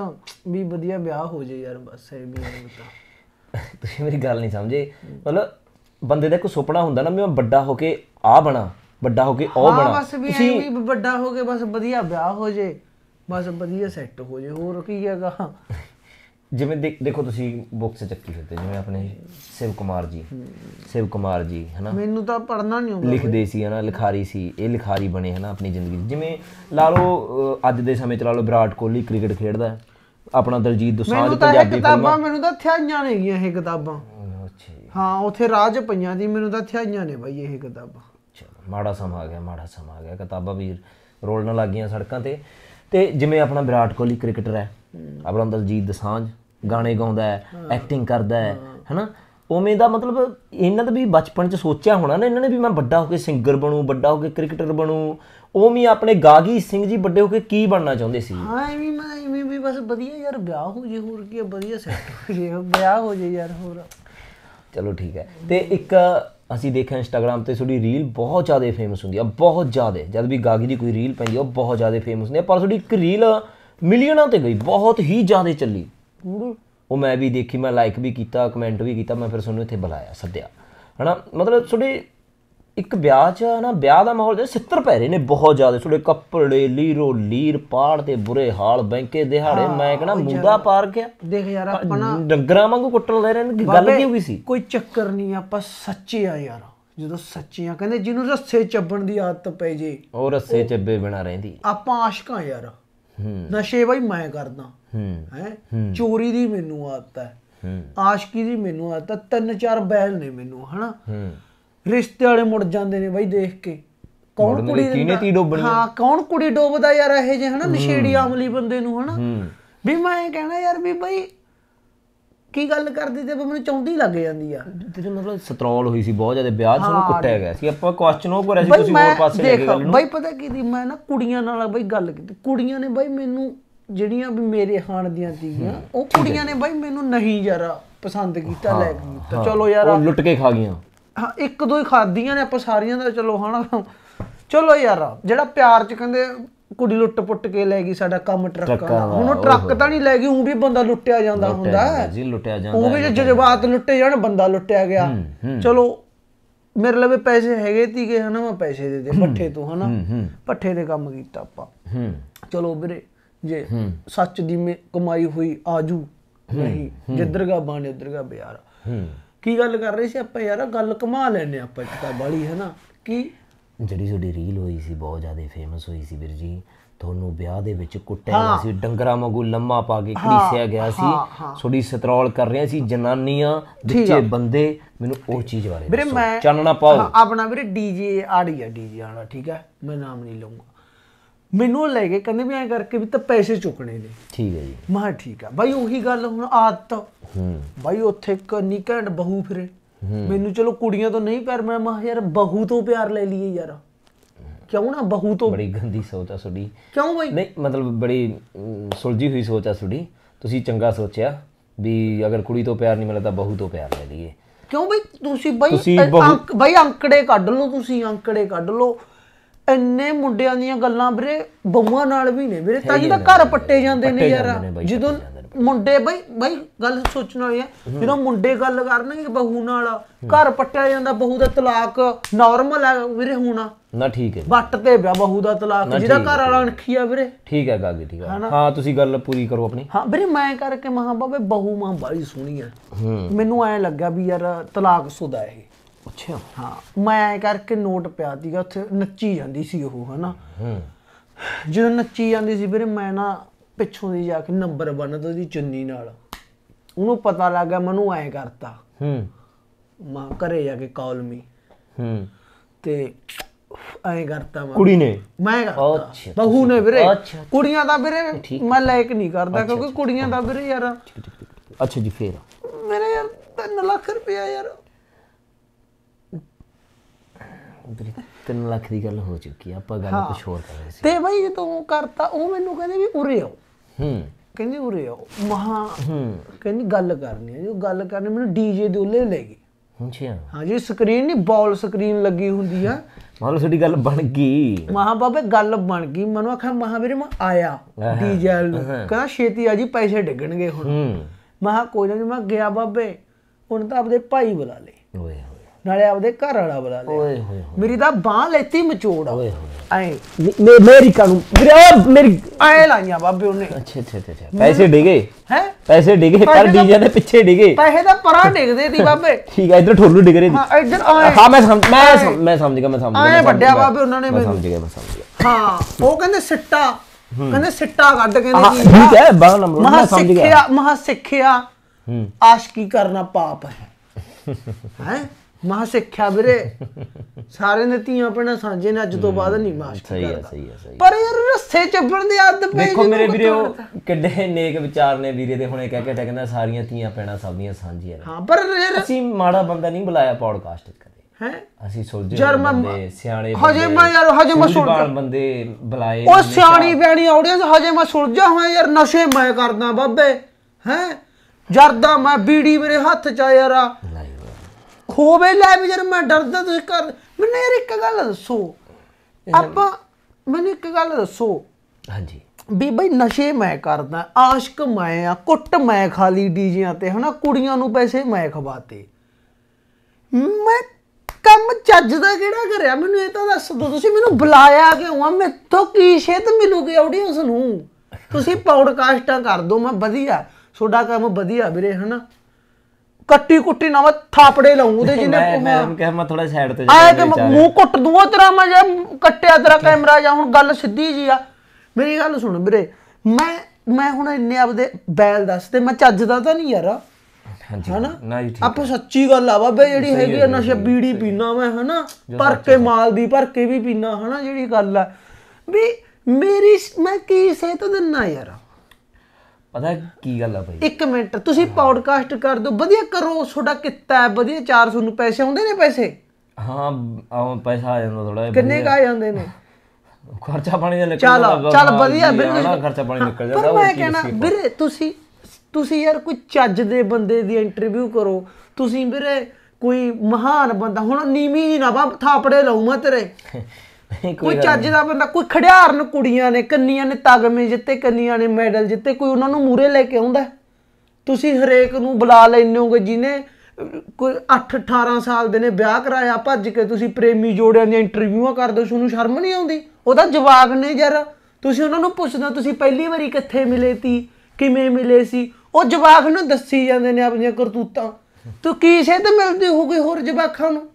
ਵੀ ਵਧੀਆ ਵਿਆਹ ਹੋ ਜੇ ਯਾਰ ਬਸ ਐਵੇਂ ਐਵੇਂ ਤਾਂ ਤੁਸੀਂ ਮੇਰੀ ਗੱਲ ਨਹੀਂ ਸਮਝੇ ਮਤਲਬ ਬੰਦੇ ਦਾ ਕੋਈ ਸੁਪਨਾ ਹੁੰਦਾ ਨਾ ਮੈਂ ਵੱਡਾ ਹੋ ਕੇ ਆ ਬਣਾ ਵੱਡਾ ਹੋ ਕੇ ਉਹ ਬਣਾ ਤੁਸੀਂ ਵੀ ਵੱਡਾ ਹੋ ਕੇ ਬਸ ਵਧੀਆ ਵਿਆਹ ਹੋ ਜੇ ਬਸ ਵਧੀਆ ਸੈੱਟ ਹੋ ਜੇ ਹੋਰ ਕੀ ਹੈਗਾ ਜਿਵੇਂ ਦੇਖੋ ਤੁਸੀਂ ਬੁੱਕਸ ਚੱਕੀ ਫਿਰਦੇ ਜਿਵੇਂ ਆਪਣੇ ਸ਼ਿਵ ਕੁਮਾਰ ਜੀ ਸ਼ਿਵ ਕੁਮਾਰ ਜੀ ਹਨਾ ਮੈਨੂੰ ਤਾਂ ਪੜਨਾ ਨਹੀਂ ਆਉਂਦਾ ਲਿਖਦੇ ਸੀ ਹਨਾ ਲਿਖਾਰੀ ਸੀ ਇਹ ਲਿਖਾਰੀ ਬਣੇ ਹਨਾ ਆਪਣੀ ਜ਼ਿੰਦਗੀ ਜਿਵੇਂ ਲਾ ਲਓ ਅੱਜ ਦੇ ਸਮੇਂ ਚ ਲਾ ਲਓ ਵਿਰਾਟ ਕੋਹਲੀ ਕ੍ਰਿਕਟ ਖੇਡਦਾ ਆਪਣਾ ਦਲਜੀਤ ਦੋਸਾਂਝ ਪੰਜਾਬੀ ਕਿਤਾਬਾਂ ਮੈਨੂੰ ਤਾਂ ਥਿਆਈਆਂ ਨੇ ਇਹ ਕਿਤਾਬਾਂ ਹਾਂ ਉੱਥੇ ਰਾਜ ਪਈਆਂ ਦੀ ਮੈਨੂੰ ਤਾਂ ਥਿਆਈਆਂ ਨੇ ਬਾਈ ਇਹ ਕਿਤਾਬਾਂ ਮਾੜਾ ਸਮਾਂ ਆ ਗਿਆ ਮਾੜਾ ਸਮਾਂ ਆ ਗਿਆ ਕਿਤਾਬਾਂ ਵੀ ਰੋਲਣ ਲੱਗੀਆਂ ਸੜਕਾਂ ਤੇ ਤੇ ਜਿਵੇਂ ਆਪਣਾ ਵਿਰਾਟ ਕੋਹਲੀ ਕ੍ਰਿਕਟਰ ਹੈ ਆਪਣਾ ਦਲਜੀਤ ਦਸਾਂਝ ਗਾਣੇ ਗਾਉਂਦਾ ਹੈ ਐਕਟਿੰਗ ਕਰਦਾ ਹੈ ਹਨਾ ਉਵੇਂ ਦਾ ਮਤਲਬ ਇਹਨਾਂ ਦਾ ਵੀ ਬਚਪਨ ਚ ਸੋਚਿਆ ਹੋਣਾ ਨਾ ਇਹਨਾਂ ਨੇ ਵੀ ਮੈਂ ਵੱਡਾ ਹੋ ਕੇ ਸਿੰਗਰ ਬਣੂ ਵੱਡਾ ਹੋ ਕੇ ਕ੍ਰਿਕਟਰ ਬਣੂ ਉਹ ਵੀ ਆਪਣੇ ਗਾਗੀ ਸਿੰਘ ਜੀ ਵੱਡੇ ਹੋ ਕੇ ਕੀ ਬਣਨਾ ਚਾਹੁੰਦੇ ਸੀ ਹਾਂ ਐਵੇਂ ਮੈਂ ਐਵੇਂ ਵੀ ਬਸ ਵਧੀਆ ਯਾਰ ਵਿਆਹ ਹੋ ਜੇ ਹੋਰ ਕੀ ਵਧੀਆ ਸੈੱਟ ਹੋ ਜੇ ਵਿਆਹ ਹੋ ਜੇ ਯਾਰ ਹੋਰ ਚਲੋ ਠੀਕ ਹੈ ਤੇ ਇੱਕ ਅਸੀਂ ਦੇਖਿਆ ਇੰਸਟਾਗ੍ਰam ਤੇ ਤੁਹਾਡੀ ਰੀਲ ਬਹੁਤ ਜ਼ਿਆਦਾ ਫੇਮਸ ਹੁੰਦੀ ਆ ਬਹੁਤ ਜ਼ਿਆਦਾ ਜਦ ਵੀ ਗਾਗੀ ਦੀ ਕੋਈ ਰੀਲ ਪੈਂਦੀ ਆ ਉਹ ਬਹੁਤ ਜ਼ਿਆਦਾ ਫੇਮਸ ਨੇ ਪਰ ਤੁਹਾਡੀ ਇੱਕ ਰੀਲ ਮਿਲੀਅਨਾਂ ਤੇ ਗਈ ਬਹੁਤ ਹੀ ਜ਼ਿਆਦਾ ਚੱਲੀ ਉਹ ਮੈਂ ਵੀ ਦੇਖੀ ਮੈਂ ਲਾਈਕ ਵੀ ਕੀਤਾ ਕਮੈਂਟ ਵੀ ਕੀਤਾ ਮੈਂ ਫਿਰ ਤੁਹਾਨੂੰ ਇੱਥੇ ਬੁਲਾਇਆ ਸੱਦਿਆ ਹਨਾ ਮਤਲਬ ਤੁਹਾਡੇ ਇੱਕ ਵਿਆਹ 'ਚ ਨਾ ਵਿਆਹ ਦਾ ਮਾਹੌਲ ਜੇ ਸਿੱਤਰ ਪੈ ਰਹੇ ਨੇ ਬਹੁਤ ਜ਼ਿਆਦਾ ਥੋੜੇ ਕੱਪੜੇ ਲੀਰੋ ਲੀਰ ਪਾੜ ਤੇ ਬੁਰੇ ਹਾਲ ਬੈਂਕੇ ਦਿਹਾੜੇ ਮੈਂ ਕਹਣਾ ਮੁੰਡਾ ਪਾਰ ਗਿਆ ਦੇਖ ਯਾਰ ਆਪਾਂ ਨਾ ਡੰਗਰਾਂ ਵਾਂਗੂ ਕੁੱਟਣ ਲੈ ਰਹੇ ਨੇ ਗੱਲ ਕੀ ਹੋ ਗਈ ਸੀ ਕੋਈ ਚੱਕਰ ਨਹੀਂ ਆਪਾਂ ਸੱਚੇ ਆ ਯਾਰ ਜਦੋਂ ਸੱਚੇ ਆ ਕਹਿੰਦੇ ਜਿਹਨੂੰ ਰੱਸੇ ਚੱਬਣ ਦੀ ਆਦਤ ਪੈ ਜੇ ਉਹ ਰੱਸੇ ਚੱਬੇ ਬਿਨਾ ਰਹਿੰਦੀ ਆਪਾਂ ਆਸ਼ਕਾਂ ਯਾਰ ਨਸ਼ੇ ਬਈ ਮੈਂ ਕਰਦਾ ਹੈ ਚੋਰੀ ਦੀ ਮੈਨੂੰ ਆਦਤ ਹੈ ਆਸ਼ਕੀ ਦੀ ਮੈਨੂੰ ਆਦਤ ਤਿੰਨ ਚਾਰ ਬੈਲ ਨੇ ਮੈਨੂੰ ਹਨਾ ਰਿਸ਼ਤੇ ਵਾਲੇ ਮੁੜ ਜਾਂਦੇ ਨੇ ਬਾਈ ਦੇਖ ਕੇ ਕੌਣ ਕੁੜੀ ਕਿਨੇ ਤੀ ਡੋਬਣੀ ਹਾਂ ਕੌਣ ਕੁੜੀ ਡੋਬਦਾ ਯਾਰ ਇਹ ਜੇ ਹਨਾ ਨਸ਼ੇੜੀ ਆਮਲੀ ਬੰਦੇ ਨੂੰ ਹਨਾ ਵੀ ਮੈਂ ਇਹ ਕਹਿਣਾ ਯਾਰ ਵੀ ਬਾਈ ਕੀ ਗੱਲ ਕਰਦੀ ਤੇ ਮੈਨੂੰ ਚੌਂਦੀ ਲੱਗ ਜਾਂਦੀ ਆ ਤੇ ਮਤਲਬ ਸਟਰੋਲ ਹੋਈ ਸੀ ਬਹੁਤ ਜ਼ਿਆਦਾ ਵਿਆਹ ਤੋਂ ਕੁੱਟਿਆ ਗਿਆ ਸੀ ਆਪਾਂ ਕੁਐਸਚਨ ਉਹ ਕਰਿਆ ਸੀ ਤੁਸੀਂ ਹੋਰ ਪਾਸੇ ਲੈ ਗਏ ਗੱਲ ਨੂੰ ਬਾਈ ਪਤਾ ਕੀ ਦੀ ਮੈਂ ਨਾ ਕੁੜੀਆਂ ਨਾਲ ਬਾਈ ਗੱਲ ਕੀਤੀ ਕੁੜੀਆਂ ਨੇ ਬਾਈ ਮੈਨੂੰ ਜਿਹੜੀਆਂ ਵੀ ਮੇਰੇ ਹਾਣ ਦੀਆਂ ਸੀਗੀਆਂ ਉਹ ਕੁੜੀਆਂ ਨੇ ਬਾਈ ਮੈਨੂੰ ਨਹੀਂ ਯਾਰ ਪਸੰਦ ਕੀਤਾ ਲੈ ਗਈ ਤਾਂ ਚਲੋ ਯਾਰ ਉਹ ਲੁੱਟ ਕੇ ਖਾ ਗਈਆਂ ਹਾਂ ਇੱਕ ਦੋ ਹੀ ਖਾਦੀਆਂ ਨੇ ਆਪਾਂ ਸਾਰੀਆਂ ਦਾ ਚਲੋ ਹਨਾ ਚਲੋ ਯਾਰ ਜਿਹੜਾ ਪਿਆਰ ਚ ਕਹਿੰਦੇ ਕੁੜੀ ਲੁੱਟ ਪੁੱਟ ਕੇ ਲੈ ਗਈ ਸਾਡਾ ਕੰਮ ਟਰੱਕਾਂ ਦਾ ਹੁਣ ਉਹ ਟਰੱਕ ਤਾਂ ਨਹੀਂ ਲੈ ਗਈ ਉਹ ਵੀ ਬੰਦਾ ਲੁੱਟਿਆ ਜਾਂਦਾ ਹੁੰਦਾ ਜੀ ਲੁੱਟਿਆ ਜਾਂਦਾ ਉਹ ਵੀ ਜੇ ਜਜ਼ਬਾਤ ਲੁੱਟੇ ਜਾਣ ਬੰਦਾ ਲੁੱਟਿਆ ਗਿਆ ਚਲੋ ਮੇਰੇ ਲਵੇ ਪੈਸੇ ਹੈਗੇ ਤੀਗੇ ਹਨਾ ਮੈਂ ਪੈਸੇ ਦੇ ਦੇ ਪੱਠੇ ਤੋਂ ਹਨਾ ਪੱਠੇ ਦੇ ਕੰਮ ਕੀਤਾ ਆਪਾਂ ਚਲੋ ਵੀਰੇ ਜੇ ਸੱਚ ਦੀ ਕਮਾਈ ਹੋਈ ਆਜੂ ਨਹੀਂ ਜਿੱਧਰ ਗਾ ਬਾਣ ਉਧਰ ਗਾ ਬਿਆਰ ਕੀ ਗੱਲ ਕਰ ਰਹੇ ਸੀ ਆਪਾਂ ਯਾਰ ਗੱਲ ਕਮਾ ਲੈਨੇ ਆਪਾਂ ਚਿਕਾ ਬਾਲੀ ਹੈ ਨਾ ਕਿ ਜਿਹੜੀ ਤੁਹਾਡੀ ਰੀਲ ਹੋਈ ਸੀ ਬਹੁਤ ਜ਼ਿਆਦਾ ਫੇਮਸ ਹੋਈ ਸੀ ਵੀਰ ਜੀ ਤੁਹਾਨੂੰ ਵਿਆਹ ਦੇ ਵਿੱਚ ਕੁੱਟਿਆ ਗਿਆ ਸੀ ਡੰਗਰਾ ਵਾਂਗੂ ਲੰਮਾ ਪਾ ਕੇ ਘੜੀਸਿਆ ਗਿਆ ਸੀ ਥੋੜੀ ਸਤਰੋਲ ਕਰ ਰਿਆ ਸੀ ਜਨਾਨੀਆਂ ਵਿੱਚੇ ਬੰਦੇ ਮੈਨੂੰ ਉਹ ਚੀਜ਼ ਬਾਰੇ ਚਾਨਣਾ ਪਾਓ ਆਪਣਾ ਵੀਰੇ ਡੀਜੇ ਆੜੀ ਆ ਡੀਜੇ ਆਣਾ ਠੀਕ ਹੈ ਮੈਂ ਨਾਮ ਨਹੀਂ ਲਵਾਂਗਾ ਮੈਨੂੰ ਲੈ ਕੇ ਕਹਿੰਦੇ ਵੀ ਐ ਕਰਕੇ ਵੀ ਤਾਂ ਪੈਸੇ ਚੁੱਕਣੇ ਨੇ ਠੀਕ ਹੈ ਜੀ ਮਾ ਠੀਕ ਆ ਬਾਈ ਉਹੀ ਗੱਲ ਹੁਣ ਆਦਤ ਹੂੰ ਬਾਈ ਉੱਥੇ ਇੱਕ ਨਿਕਣ ਬਹੂ ਫਿਰੇ ਮੈਨੂੰ ਚਲੋ ਕੁੜੀਆਂ ਤੋਂ ਨਹੀਂ ਪਿਆਰ ਮੈਂ ਮਾ ਯਾਰ ਬਹੂ ਤੋਂ ਪਿਆਰ ਲੈ ਲਈਏ ਯਾਰ ਕਿਉਂ ਨਾ ਬਹੂ ਤੋਂ ਬੜੀ ਗੰਦੀ ਸੋਚ ਆ ਤੁਹਾਡੀ ਕਿਉਂ ਬਾਈ ਨਹੀਂ ਮਤਲਬ ਬੜੀ ਸੁਲਝੀ ਹੋਈ ਸੋਚ ਆ ਤੁਹਾਡੀ ਤੁਸੀਂ ਚੰਗਾ ਸੋਚਿਆ ਵੀ ਅਗਰ ਕੁੜੀ ਤੋਂ ਪਿਆਰ ਨਹੀਂ ਮਿਲਦਾ ਬਹੂ ਤੋਂ ਪਿਆਰ ਲੈ ਲਈਏ ਕਿਉਂ ਬਈ ਤੁਸੀਂ ਬਈ ਬਈ ਅੰਕੜੇ ਕੱਢ ਲਓ ਤੁਸੀਂ ਅੰਕੜੇ ਕੱਢ ਲਓ ਇੰਨੇ ਮੁੰਡਿਆਂ ਦੀਆਂ ਗੱਲਾਂ ਵੀਰੇ ਬੰਮਾਂ ਨਾਲ ਵੀ ਨੇ ਵੀਰੇ ਤਾਂ ਜਿਹਦਾ ਘਰ ਪੱਟੇ ਜਾਂਦੇ ਨੇ ਯਾਰ ਜਦੋਂ ਮੁੰਡੇ ਬਈ ਬਈ ਗੱਲ ਸੋਚਣ ਵਾਲੀ ਹੈ ਜਦੋਂ ਮੁੰਡੇ ਗੱਲ ਕਰਨਗੇ ਬਹੂ ਨਾਲ ਘਰ ਪੱਟਿਆ ਜਾਂਦਾ ਬਹੂ ਦਾ ਤਲਾਕ ਨਾਰਮਲ ਆ ਵੀਰੇ ਹੋਣਾ ਨਾ ਠੀਕ ਹੈ ਵੱਟ ਤੇ ਪਿਆ ਬਹੂ ਦਾ ਤਲਾਕ ਜਿਹਦਾ ਘਰ ਵਾਲਾ ਅਣਖੀ ਆ ਵੀਰੇ ਠੀਕ ਹੈ ਗਾਗੀ ਠੀਕ ਹੈ ਹਾਂ ਤੁਸੀਂ ਗੱਲ ਪੂਰੀ ਕਰੋ ਆਪਣੀ ਹਾਂ ਵੀਰੇ ਮੈਂ ਕਰਕੇ ਮਹਾਂ ਬਾਬੇ ਬਹੂ ਮਾਂ ਬਾਈ ਸੁਣੀ ਆ ਮੈਨੂੰ ਐ ਲੱਗਾ ਵੀ ਯਾਰ ਤਲਾਕ ਸੁਦਾ ਇਹ ਅੱਛਾ ਹਾਂ ਮੈਂ ਕਰਕੇ ਨੋਟ ਪਿਆ ਉੱਥੇ ਨੱਚੀ ਜਾਂਦੀ ਸੀ ਉਹ ਹਨਾ ਹੂੰ ਜਦੋਂ ਨੱਚੀ ਜਾਂਦੀ ਸੀ ਵੀਰੇ ਮੈਂ ਨਾ ਪਿੱਛੋਂ ਦੀ ਜਾ ਕੇ ਨੰਬਰ ਬੰਨਦਾ ਦੀ ਉਹਦੀ ਚੁੰਨੀ ਨਾਲ ਉਹਨੂੰ ਪਤਾ ਗਿਆ ਮਨੂੰ ਐ ਕਰਤਾ ਹੂੰ ਮਾਂ ਘਰੇ ਜਾ ਕੇ ਕਾਲ ਮੀ ਹੂੰ ਤੇ ਐ ਕਰਤਾ ਮੈਂ ਕੁੜੀ ਨੇ ਮੈਂ ਕਰਤਾ ਬਹੂ ਨੇ ਵੀਰੇ ਕੁੜੀਆਂ ਦਾ ਵੀਰੇ ਮੈਂ ਲਾਇਕ ਨਹੀਂ ਕਰਦਾ ਕਿਉਂਕਿ ਕੁੜੀਆਂ ਦਾ ਵੀਰੇ ਯਾਰ ਅੱਛਾ ਜੀ ਫੇਰ ਮੇਰੇ ਯਾਰ 3 ਲੱਖ ਰੁਪਇਆ ਯਾਰ ਤਿੰਨ ਲੱਖ ਦੀ ਗੱਲ ਹੋ ਚੁੱਕੀ ਆ ਆਪਾਂ ਗੱਲ ਕੁਝ ਹੋਰ ਕਰ ਰਹੇ ਸੀ ਤੇ ਬਈ ਤੂੰ ਕਰਤਾ ਉਹ ਮੈਨੂੰ ਕਹਿੰਦੇ ਵੀ ਉਰੇ ਆ ਹੂੰ ਕਹਿੰਦੇ ਉਰੇ ਆ ਮਹਾ ਹੂੰ ਕਹਿੰਦੀ ਗੱਲ ਕਰਨੀ ਹੈ ਜੋ ਗੱਲ ਕਰਨੀ ਮੈਨੂੰ ਡੀਜੇ ਦੇ ਉੱਲੇ ਲੈ ਗਈ ਅੱਛਾ ਹਾਂ ਜੀ ਸਕਰੀਨ ਨਹੀਂ ਬਾਲ ਸਕਰੀਨ ਲੱਗੀ ਹੁੰਦੀ ਆ ਮਾਲੋ ਸਾਡੀ ਗੱਲ ਬਣ ਗਈ ਮਹਾ ਬਾਬੇ ਗੱਲ ਬਣ ਗਈ ਮੈਨੂੰ ਆਖਿਆ ਮਹਾ ਵੀਰੇ ਮੈਂ ਆਇਆ ਡੀਜੇ ਨੂੰ ਕਹਿੰਦਾ ਛੇਤੀ ਆ ਜੀ ਪੈਸੇ ਡਿੱਗਣਗੇ ਹੁਣ ਹੂੰ ਮਹਾ ਕੋਈ ਨਾ ਮੈਂ ਗਿਆ ਬਾਬੇ ਹੁਣ ਤਾਂ ਆਪਦੇ ਭਾਈ ਬੁਲਾ ਲੇ ਓਏ ਨਾਲੇ ਆਪਦੇ ਘਰ ਵਾਲਾ ਬੁਲਾ ਲਿਆ ਓਏ ਹੋਏ ਮੇਰੀ ਤਾਂ ਬਾਹ ਲੈਤੀ ਮਚੋੜ ਓਏ ਐ ਮੇਰੀ ਕਾਨੂੰ ਵੀਰੇ ਮੇਰੀ ਐ ਲਾਈਆਂ ਬਾਬੇ ਉਹਨੇ ਅੱਛੇ ਅੱਛੇ ਅੱਛੇ ਪੈਸੇ ਡਿਗੇ ਹੈ ਪੈਸੇ ਡਿਗੇ ਪਰ ਡੀਜੇ ਦੇ ਪਿੱਛੇ ਡਿਗੇ ਪੈਸੇ ਤਾਂ ਪਰਾਂ ਡਿਗਦੇ ਸੀ ਬਾਬੇ ਠੀਕ ਹੈ ਇਧਰ ਠੋਲੂ ਡਿਗ ਦੀ ਹਾਂ ਇਧਰ ਹਾਂ ਮੈਂ ਮੈਂ ਮੈਂ ਸਮਝ ਗਿਆ ਮੈਂ ਸਮਝ ਗਿਆ ਐ ਵੱਡਿਆ ਬਾਬੇ ਉਹਨਾਂ ਨੇ ਮੈਂ ਸਮਝ ਗਿਆ ਮੈਂ ਸਮਝ ਗਿਆ ਹਾਂ ਉਹ ਕਹਿੰਦੇ ਸਿੱਟਾ ਕਹਿੰਦੇ ਸਿੱਟਾ ਕੱਢ ਕਹਿੰਦੇ ਠੀਕ ਹੈ ਬਾਹ ਨੰਬਰ ਮੈਂ ਸਮਝ ਗਿਆ ਮਹਾ ਸਿੱਖਿਆ ਆਸ਼ਕੀ ਕਰਨਾ ਪਾਪ ਹੈ ਹੈ ਮਾਂ ਸਿੱਖਿਆ ਵੀਰੇ ਸਾਰੇ ਨੇ ਧੀਆਂ ਆਪਣਾ ਸਾਂਝੇ ਨੇ ਅੱਜ ਤੋਂ ਬਾਅਦ ਨਹੀਂ ਮਾਸ਼ਕ ਸਹੀ ਹੈ ਸਹੀ ਹੈ ਸਹੀ ਪਰ ਯਾਰ ਰਸੇ ਚੱਪਣ ਦੇ ਆਦ ਪਈ ਦੇਖੋ ਮੇਰੇ ਵੀਰੇ ਉਹ ਕਿੱਡੇ ਨੇਕ ਵਿਚਾਰ ਨੇ ਵੀਰੇ ਦੇ ਹੁਣੇ ਕਹਿ ਕੇ ਟੈ ਕਹਿੰਦਾ ਸਾਰੀਆਂ ਧੀਆਂ ਪੈਣਾ ਸਭ ਦੀਆਂ ਸਾਂਝੀਆਂ ਨੇ ਹਾਂ ਪਰ ਅਸੀਂ ਮਾੜਾ ਬੰਦਾ ਨਹੀਂ ਬੁਲਾਇਆ ਪੌਡਕਾਸਟ ਹੈ ਅਸੀਂ ਸੁਲਝੇ ਬੰਦੇ ਸਿਆਣੇ ਹਜੇ ਮੈਂ ਯਾਰ ਹਜੇ ਮੈਂ ਸੁਲਝਾ ਬੰਦੇ ਬੁਲਾਏ ਉਹ ਸਿਆਣੀ ਬੈਣੀ ਆਡੀਅנס ਹਜੇ ਮੈਂ ਸੁਲਝਾ ਹਾਂ ਯਾਰ ਨਸ਼ੇ ਮੈਂ ਕਰਦਾ ਬਾਬੇ ਹੈ ਜਰਦਾ ਮੈਂ ਬੀੜੀ ਮੇਰੇ ਹੱਥ ਚ ਆ ਯਾਰਾ ਹੋਵੇ ਲੈ ਵੀ ਜਰ ਮੈਂ ਡਰਦਾ ਤੁਸੀਂ ਕਰ ਮੈਨੂੰ ਯਾਰ ਇੱਕ ਗੱਲ ਦੱਸੋ ਆਪਾਂ ਮੈਨੂੰ ਇੱਕ ਗੱਲ ਦੱਸੋ ਹਾਂਜੀ ਵੀ ਬਈ ਨਸ਼ੇ ਮੈਂ ਕਰਦਾ ਆਸ਼ਕ ਮੈਂ ਆ ਕੁੱਟ ਮੈਂ ਖਾਲੀ ਡੀਜਿਆਂ ਤੇ ਹਨਾ ਕੁੜੀਆਂ ਨੂੰ ਪੈਸੇ ਮੈਂ ਖਵਾਤੇ ਮੈਂ ਕੰਮ ਚੱਜ ਦਾ ਕਿਹੜਾ ਕਰਿਆ ਮੈਨੂੰ ਇਹ ਤਾਂ ਦੱਸ ਦੋ ਤੁਸੀਂ ਮੈਨੂੰ ਬੁਲਾਇਆ ਕਿਉਂ ਆ ਮੈਥੋਂ ਕੀ ਸ਼ੇਤ ਮਿਲੂਗੀ ਆਡੀਅנס ਨੂੰ ਤੁਸੀਂ ਪੌਡਕਾਸਟਾਂ ਕਰ ਦੋ ਮੈਂ ਵਧੀਆ ਤੁਹਾਡਾ ਕੰਮ ਵਧੀਆ ਵੀਰੇ ਹਨਾ ਕੱਟੀ ਕੁੱਟੀ ਨਾ ਮੈਂ ਥਾਪੜੇ ਲਾਉਂ ਉਹਦੇ ਜਿਹਨੇ ਮੈਂ ਕਿਹਾ ਮੈਂ ਥੋੜਾ ਸਾਈਡ ਤੇ ਜਾ ਕੇ ਮੂੰਹ ਕੁੱਟ ਦੂੰਗਾ ਤੇਰਾ ਮੈਂ ਜੇ ਕੱਟਿਆ ਤੇਰਾ ਕੈਮਰਾ ਜਾਂ ਹੁਣ ਗੱਲ ਸਿੱਧੀ ਜੀ ਆ ਮੇਰੀ ਗੱਲ ਸੁਣ ਵੀਰੇ ਮੈਂ ਮੈਂ ਹੁਣ ਇੰਨੇ ਆਪਦੇ ਬੈਲ ਦੱਸ ਤੇ ਮੈਂ ਚੱਜਦਾ ਤਾਂ ਨਹੀਂ ਯਾਰ ਹਾਂਜੀ ਹਨਾ ਆਪੋ ਸੱਚੀ ਗੱਲ ਆ ਬਾਬੇ ਜਿਹੜੀ ਹੈਗੀ ਆ ਨਸ਼ਾ ਬੀੜੀ ਪੀਣਾ ਮੈਂ ਹਨਾ ਭਰ ਕੇ ਮਾਲ ਦੀ ਭਰ ਕੇ ਵੀ ਪੀਣਾ ਹਨਾ ਜਿਹੜੀ ਗੱਲ ਆ ਵੀ ਮੇਰੀ ਮੈਂ ਕੀ ਸਹਿਤ ਦਿੰਨਾ ਯਾਰ ਪਤਾ ਕੀ ਗੱਲ ਆ ਭਾਈ ਇੱਕ ਮਿੰਟ ਤੁਸੀਂ ਪੌਡਕਾਸਟ ਕਰ ਦਿਓ ਵਧੀਆ ਕਰੋ ਤੁਹਾਡਾ ਕਿੱਤਾ ਹੈ ਵਧੀਆ 400 ਨੂੰ ਪੈਸੇ ਆਉਂਦੇ ਨੇ ਪੈਸੇ ਹਾਂ ਆਹ ਪੈਸਾ ਆ ਜਾਂਦਾ ਥੋੜਾ ਕਿੰਨੇ ਕਾ ਜਾਂਦੇ ਨੇ ਖਰਚਾ ਪਾਣੀ ਦਾ ਲੱਗਦਾ ਨਿਕਲਦਾ ਚੱਲ ਵਧੀਆ ਬਿਲਕੁਲ ਖਰਚਾ ਪਾਣੀ ਨਿਕਲ ਜਾਂਦਾ ਪਰ ਮੈਂ ਕਹਿਣਾ ਵੀਰੇ ਤੁਸੀਂ ਤੁਸੀਂ ਯਾਰ ਕੋਈ ਚੱਜ ਦੇ ਬੰਦੇ ਦੀ ਇੰਟਰਵਿਊ ਕਰੋ ਤੁਸੀਂ ਵੀਰੇ ਕੋਈ ਮਹਾਨ ਬੰਦਾ ਹੁਣ ਨੀਵੀਂ ਨਾ ਬਾ ਥਾਪੜੇ ਲਾਉ ਮੈਂ ਤੇਰੇ ਕੋਈ ਚੱਜ ਦਾ ਬੰਦਾ ਕੋਈ ਖੜਿਆਰ ਨੂੰ ਕੁੜੀਆਂ ਨੇ ਕੰਨੀਆਂ ਨੇ ਤਗਮੇ ਜਿੱਤੇ ਕੰਨੀਆਂ ਨੇ ਮੈਡਲ ਜਿੱਤੇ ਕੋਈ ਉਹਨਾਂ ਨੂੰ ਮੂਰੇ ਲੈ ਕੇ ਆਉਂਦਾ ਤੁਸੀਂ ਹਰੇਕ ਨੂੰ ਬੁਲਾ ਲੈਣੇ ਹੋਗੇ ਜਿਨੇ ਕੋਈ 8 18 ਸਾਲ ਦੇ ਨੇ ਵਿਆਹ ਕਰਾਇਆ ਭੱਜ ਕੇ ਤੁਸੀਂ ਪ੍ਰੇਮੀ ਜੋੜਿਆਂ ਦੀਆਂ ਇੰਟਰਵਿਊਆਂ ਕਰਦੇ ਹੋ ਤੁਹਾਨੂੰ ਸ਼ਰਮ ਨਹੀਂ ਆਉਂਦੀ ਉਹਦਾ ਜਵਾਬ ਨੇ ਯਾਰ ਤੁਸੀਂ ਉਹਨਾਂ ਨੂੰ ਪੁੱਛਦਾ ਤੁਸੀਂ ਪਹਿਲੀ ਵਾਰੀ ਕਿੱਥੇ ਮਿਲੇ ਸੀ ਕਿਵੇਂ ਮਿਲੇ ਸੀ ਉਹ ਜਵਾਬ ਨੂੰ ਦੱਸੀ ਜਾਂਦੇ ਨੇ ਆਪਣੀਆਂ ਕਰਤੂਤਾਂ ਤੂੰ ਕੀ ਸਿੱਧ ਮਿਲਦੀ ਹੋਊਗੀ ਹੋਰ ਜਵਾਖਾਂ ਨੂੰ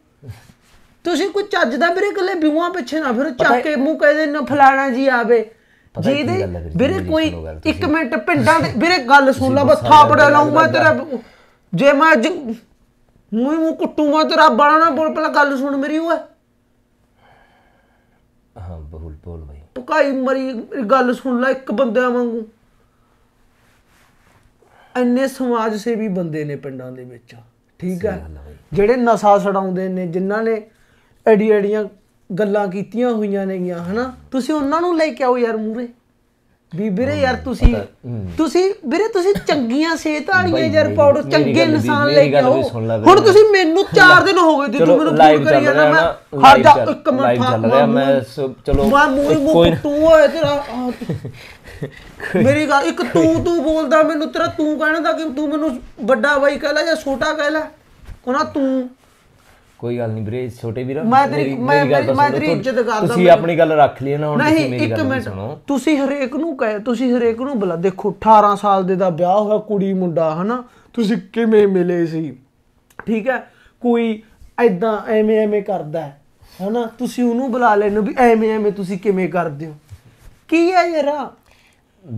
ਤੁਸੀਂ ਕੋਈ ਚੱਜ ਦਾ ਵੀਰੇ ਕੱਲੇ ਬਿਊਆਂ ਪਿੱਛੇ ਨਾ ਫਿਰ ਚੱਕ ਕੇ ਮੂੰਹ ਕਹਦੇ ਨਾ ਫਲਾਣਾ ਜੀ ਆਵੇ ਜੀ ਵੀਰੇ ਕੋਈ 1 ਮਿੰਟ ਪਿੰਡਾਂ ਦੇ ਵੀਰੇ ਗੱਲ ਸੁਣ ਲੈ ਬਸ ਥਾਪੜਾ ਲਾਉਂ ਮੈਂ ਤੇਰਾ ਜੇ ਮੈਂ ਮੂੰਹ ਮੂੰਹ ਕੁੱਟੂ ਮੈਂ ਤੇਰਾ ਬਾਣਾ ਨਾ ਬੋਲ ਪਹਿਲਾਂ ਗੱਲ ਸੁਣ ਮੇਰੀ ਉਹ ਹਾਂ ਬੋਲ ਬੋਲ ਬਈ ਭੁਕਾਈ ਮਰੀ ਗੱਲ ਸੁਣ ਲੈ ਇੱਕ ਬੰਦੇ ਵਾਂਗੂ ਐਨੇ ਸਮਾਜ ਸੇਵੀ ਬੰਦੇ ਨੇ ਪਿੰਡਾਂ ਦੇ ਵਿੱਚ ਠੀਕ ਹੈ ਜਿਹੜੇ ਨਸ਼ਾ ਛਡਾਉਂਦੇ ਨੇ ਜਿਨ੍ਹਾਂ ਨੇ ਐਡੀ ਐਡੀਆਂ ਗੱਲਾਂ ਕੀਤੀਆਂ ਹੋਈਆਂ ਨੇਗੀਆਂ ਹਨਾ ਤੁਸੀਂ ਉਹਨਾਂ ਨੂੰ ਲੈ ਕੇ ਆਓ ਯਾਰ ਮੂਰੇ ਵੀ ਵੀਰੇ ਯਾਰ ਤੁਸੀਂ ਤੁਸੀਂ ਵੀਰੇ ਤੁਸੀਂ ਚੰਗੀਆਂ ਸਿਹਤ ਵਾਲੀਆਂ ਯਾਰ ਪਾਉਡੋ ਚੰਗੇ ਇਨਸਾਨ ਲੈ ਕੇ ਆਓ ਹੁਣ ਤੁਸੀਂ ਮੈਨੂੰ 4 ਦਿਨ ਹੋ ਗਏ ਦੀ ਤੂੰ ਮੈਨੂੰ ਫੋਨ ਕਰੀ ਜਾਂਦਾ ਮੈਂ ਹਰ ਜਾ ਇੱਕ ਮਿੰਟ ਚੱਲ ਰਿਹਾ ਮੈਂ ਚਲੋ ਮੈਂ ਮੂਰੇ ਮੂਰੇ ਤੂੰ ਹੋਏ ਤੇਰਾ ਮੇਰੀ ਗੱਲ ਇੱਕ ਤੂੰ ਤੂੰ ਬੋਲਦਾ ਮੈਨੂੰ ਤੇਰਾ ਤੂੰ ਕਹਿਣਾ ਦਾ ਕਿ ਤੂੰ ਮੈਨੂੰ ਵੱਡਾ ਬਾਈ ਕਹਿ ਲੈ ਜਾਂ ਛੋਟਾ ਕਹਿ ਲੈ ਕੋਨਾ ਤੂੰ ਕੋਈ ਗੱਲ ਨਹੀਂ ਵੀਰੇ ਛੋਟੇ ਵੀਰ ਮੈਂ ਤੇਰੀ ਮੈਂ ਤੇਰੀ ਇੱਜ਼ਤ ਕਰਦਾ ਤੁਸੀਂ ਆਪਣੀ ਗੱਲ ਰੱਖ ਲਈ ਨਾ ਹੁਣ ਤੁਸੀਂ ਮੇਰੀ ਗੱਲ ਸੁਣੋ ਤੁਸੀਂ ਹਰੇਕ ਨੂੰ ਕਹੇ ਤੁਸੀਂ ਹਰੇਕ ਨੂੰ ਬੁਲਾ ਦੇਖੋ 18 ਸਾਲ ਦੇ ਦਾ ਵਿਆਹ ਹੋਇਆ ਕੁੜੀ ਮੁੰਡਾ ਹਨਾ ਤੁਸੀਂ ਕਿਵੇਂ ਮਿਲੇ ਸੀ ਠੀਕ ਹੈ ਕੋਈ ਐਦਾਂ ਐਵੇਂ ਐਵੇਂ ਕਰਦਾ ਹਨਾ ਤੁਸੀਂ ਉਹਨੂੰ ਬੁਲਾ ਲੈਣੋ ਵੀ ਐਵੇਂ ਐਵੇਂ ਤੁਸੀਂ ਕਿਵੇਂ ਕਰਦੇ ਹੋ ਕੀ ਹੈ ਯਾਰਾ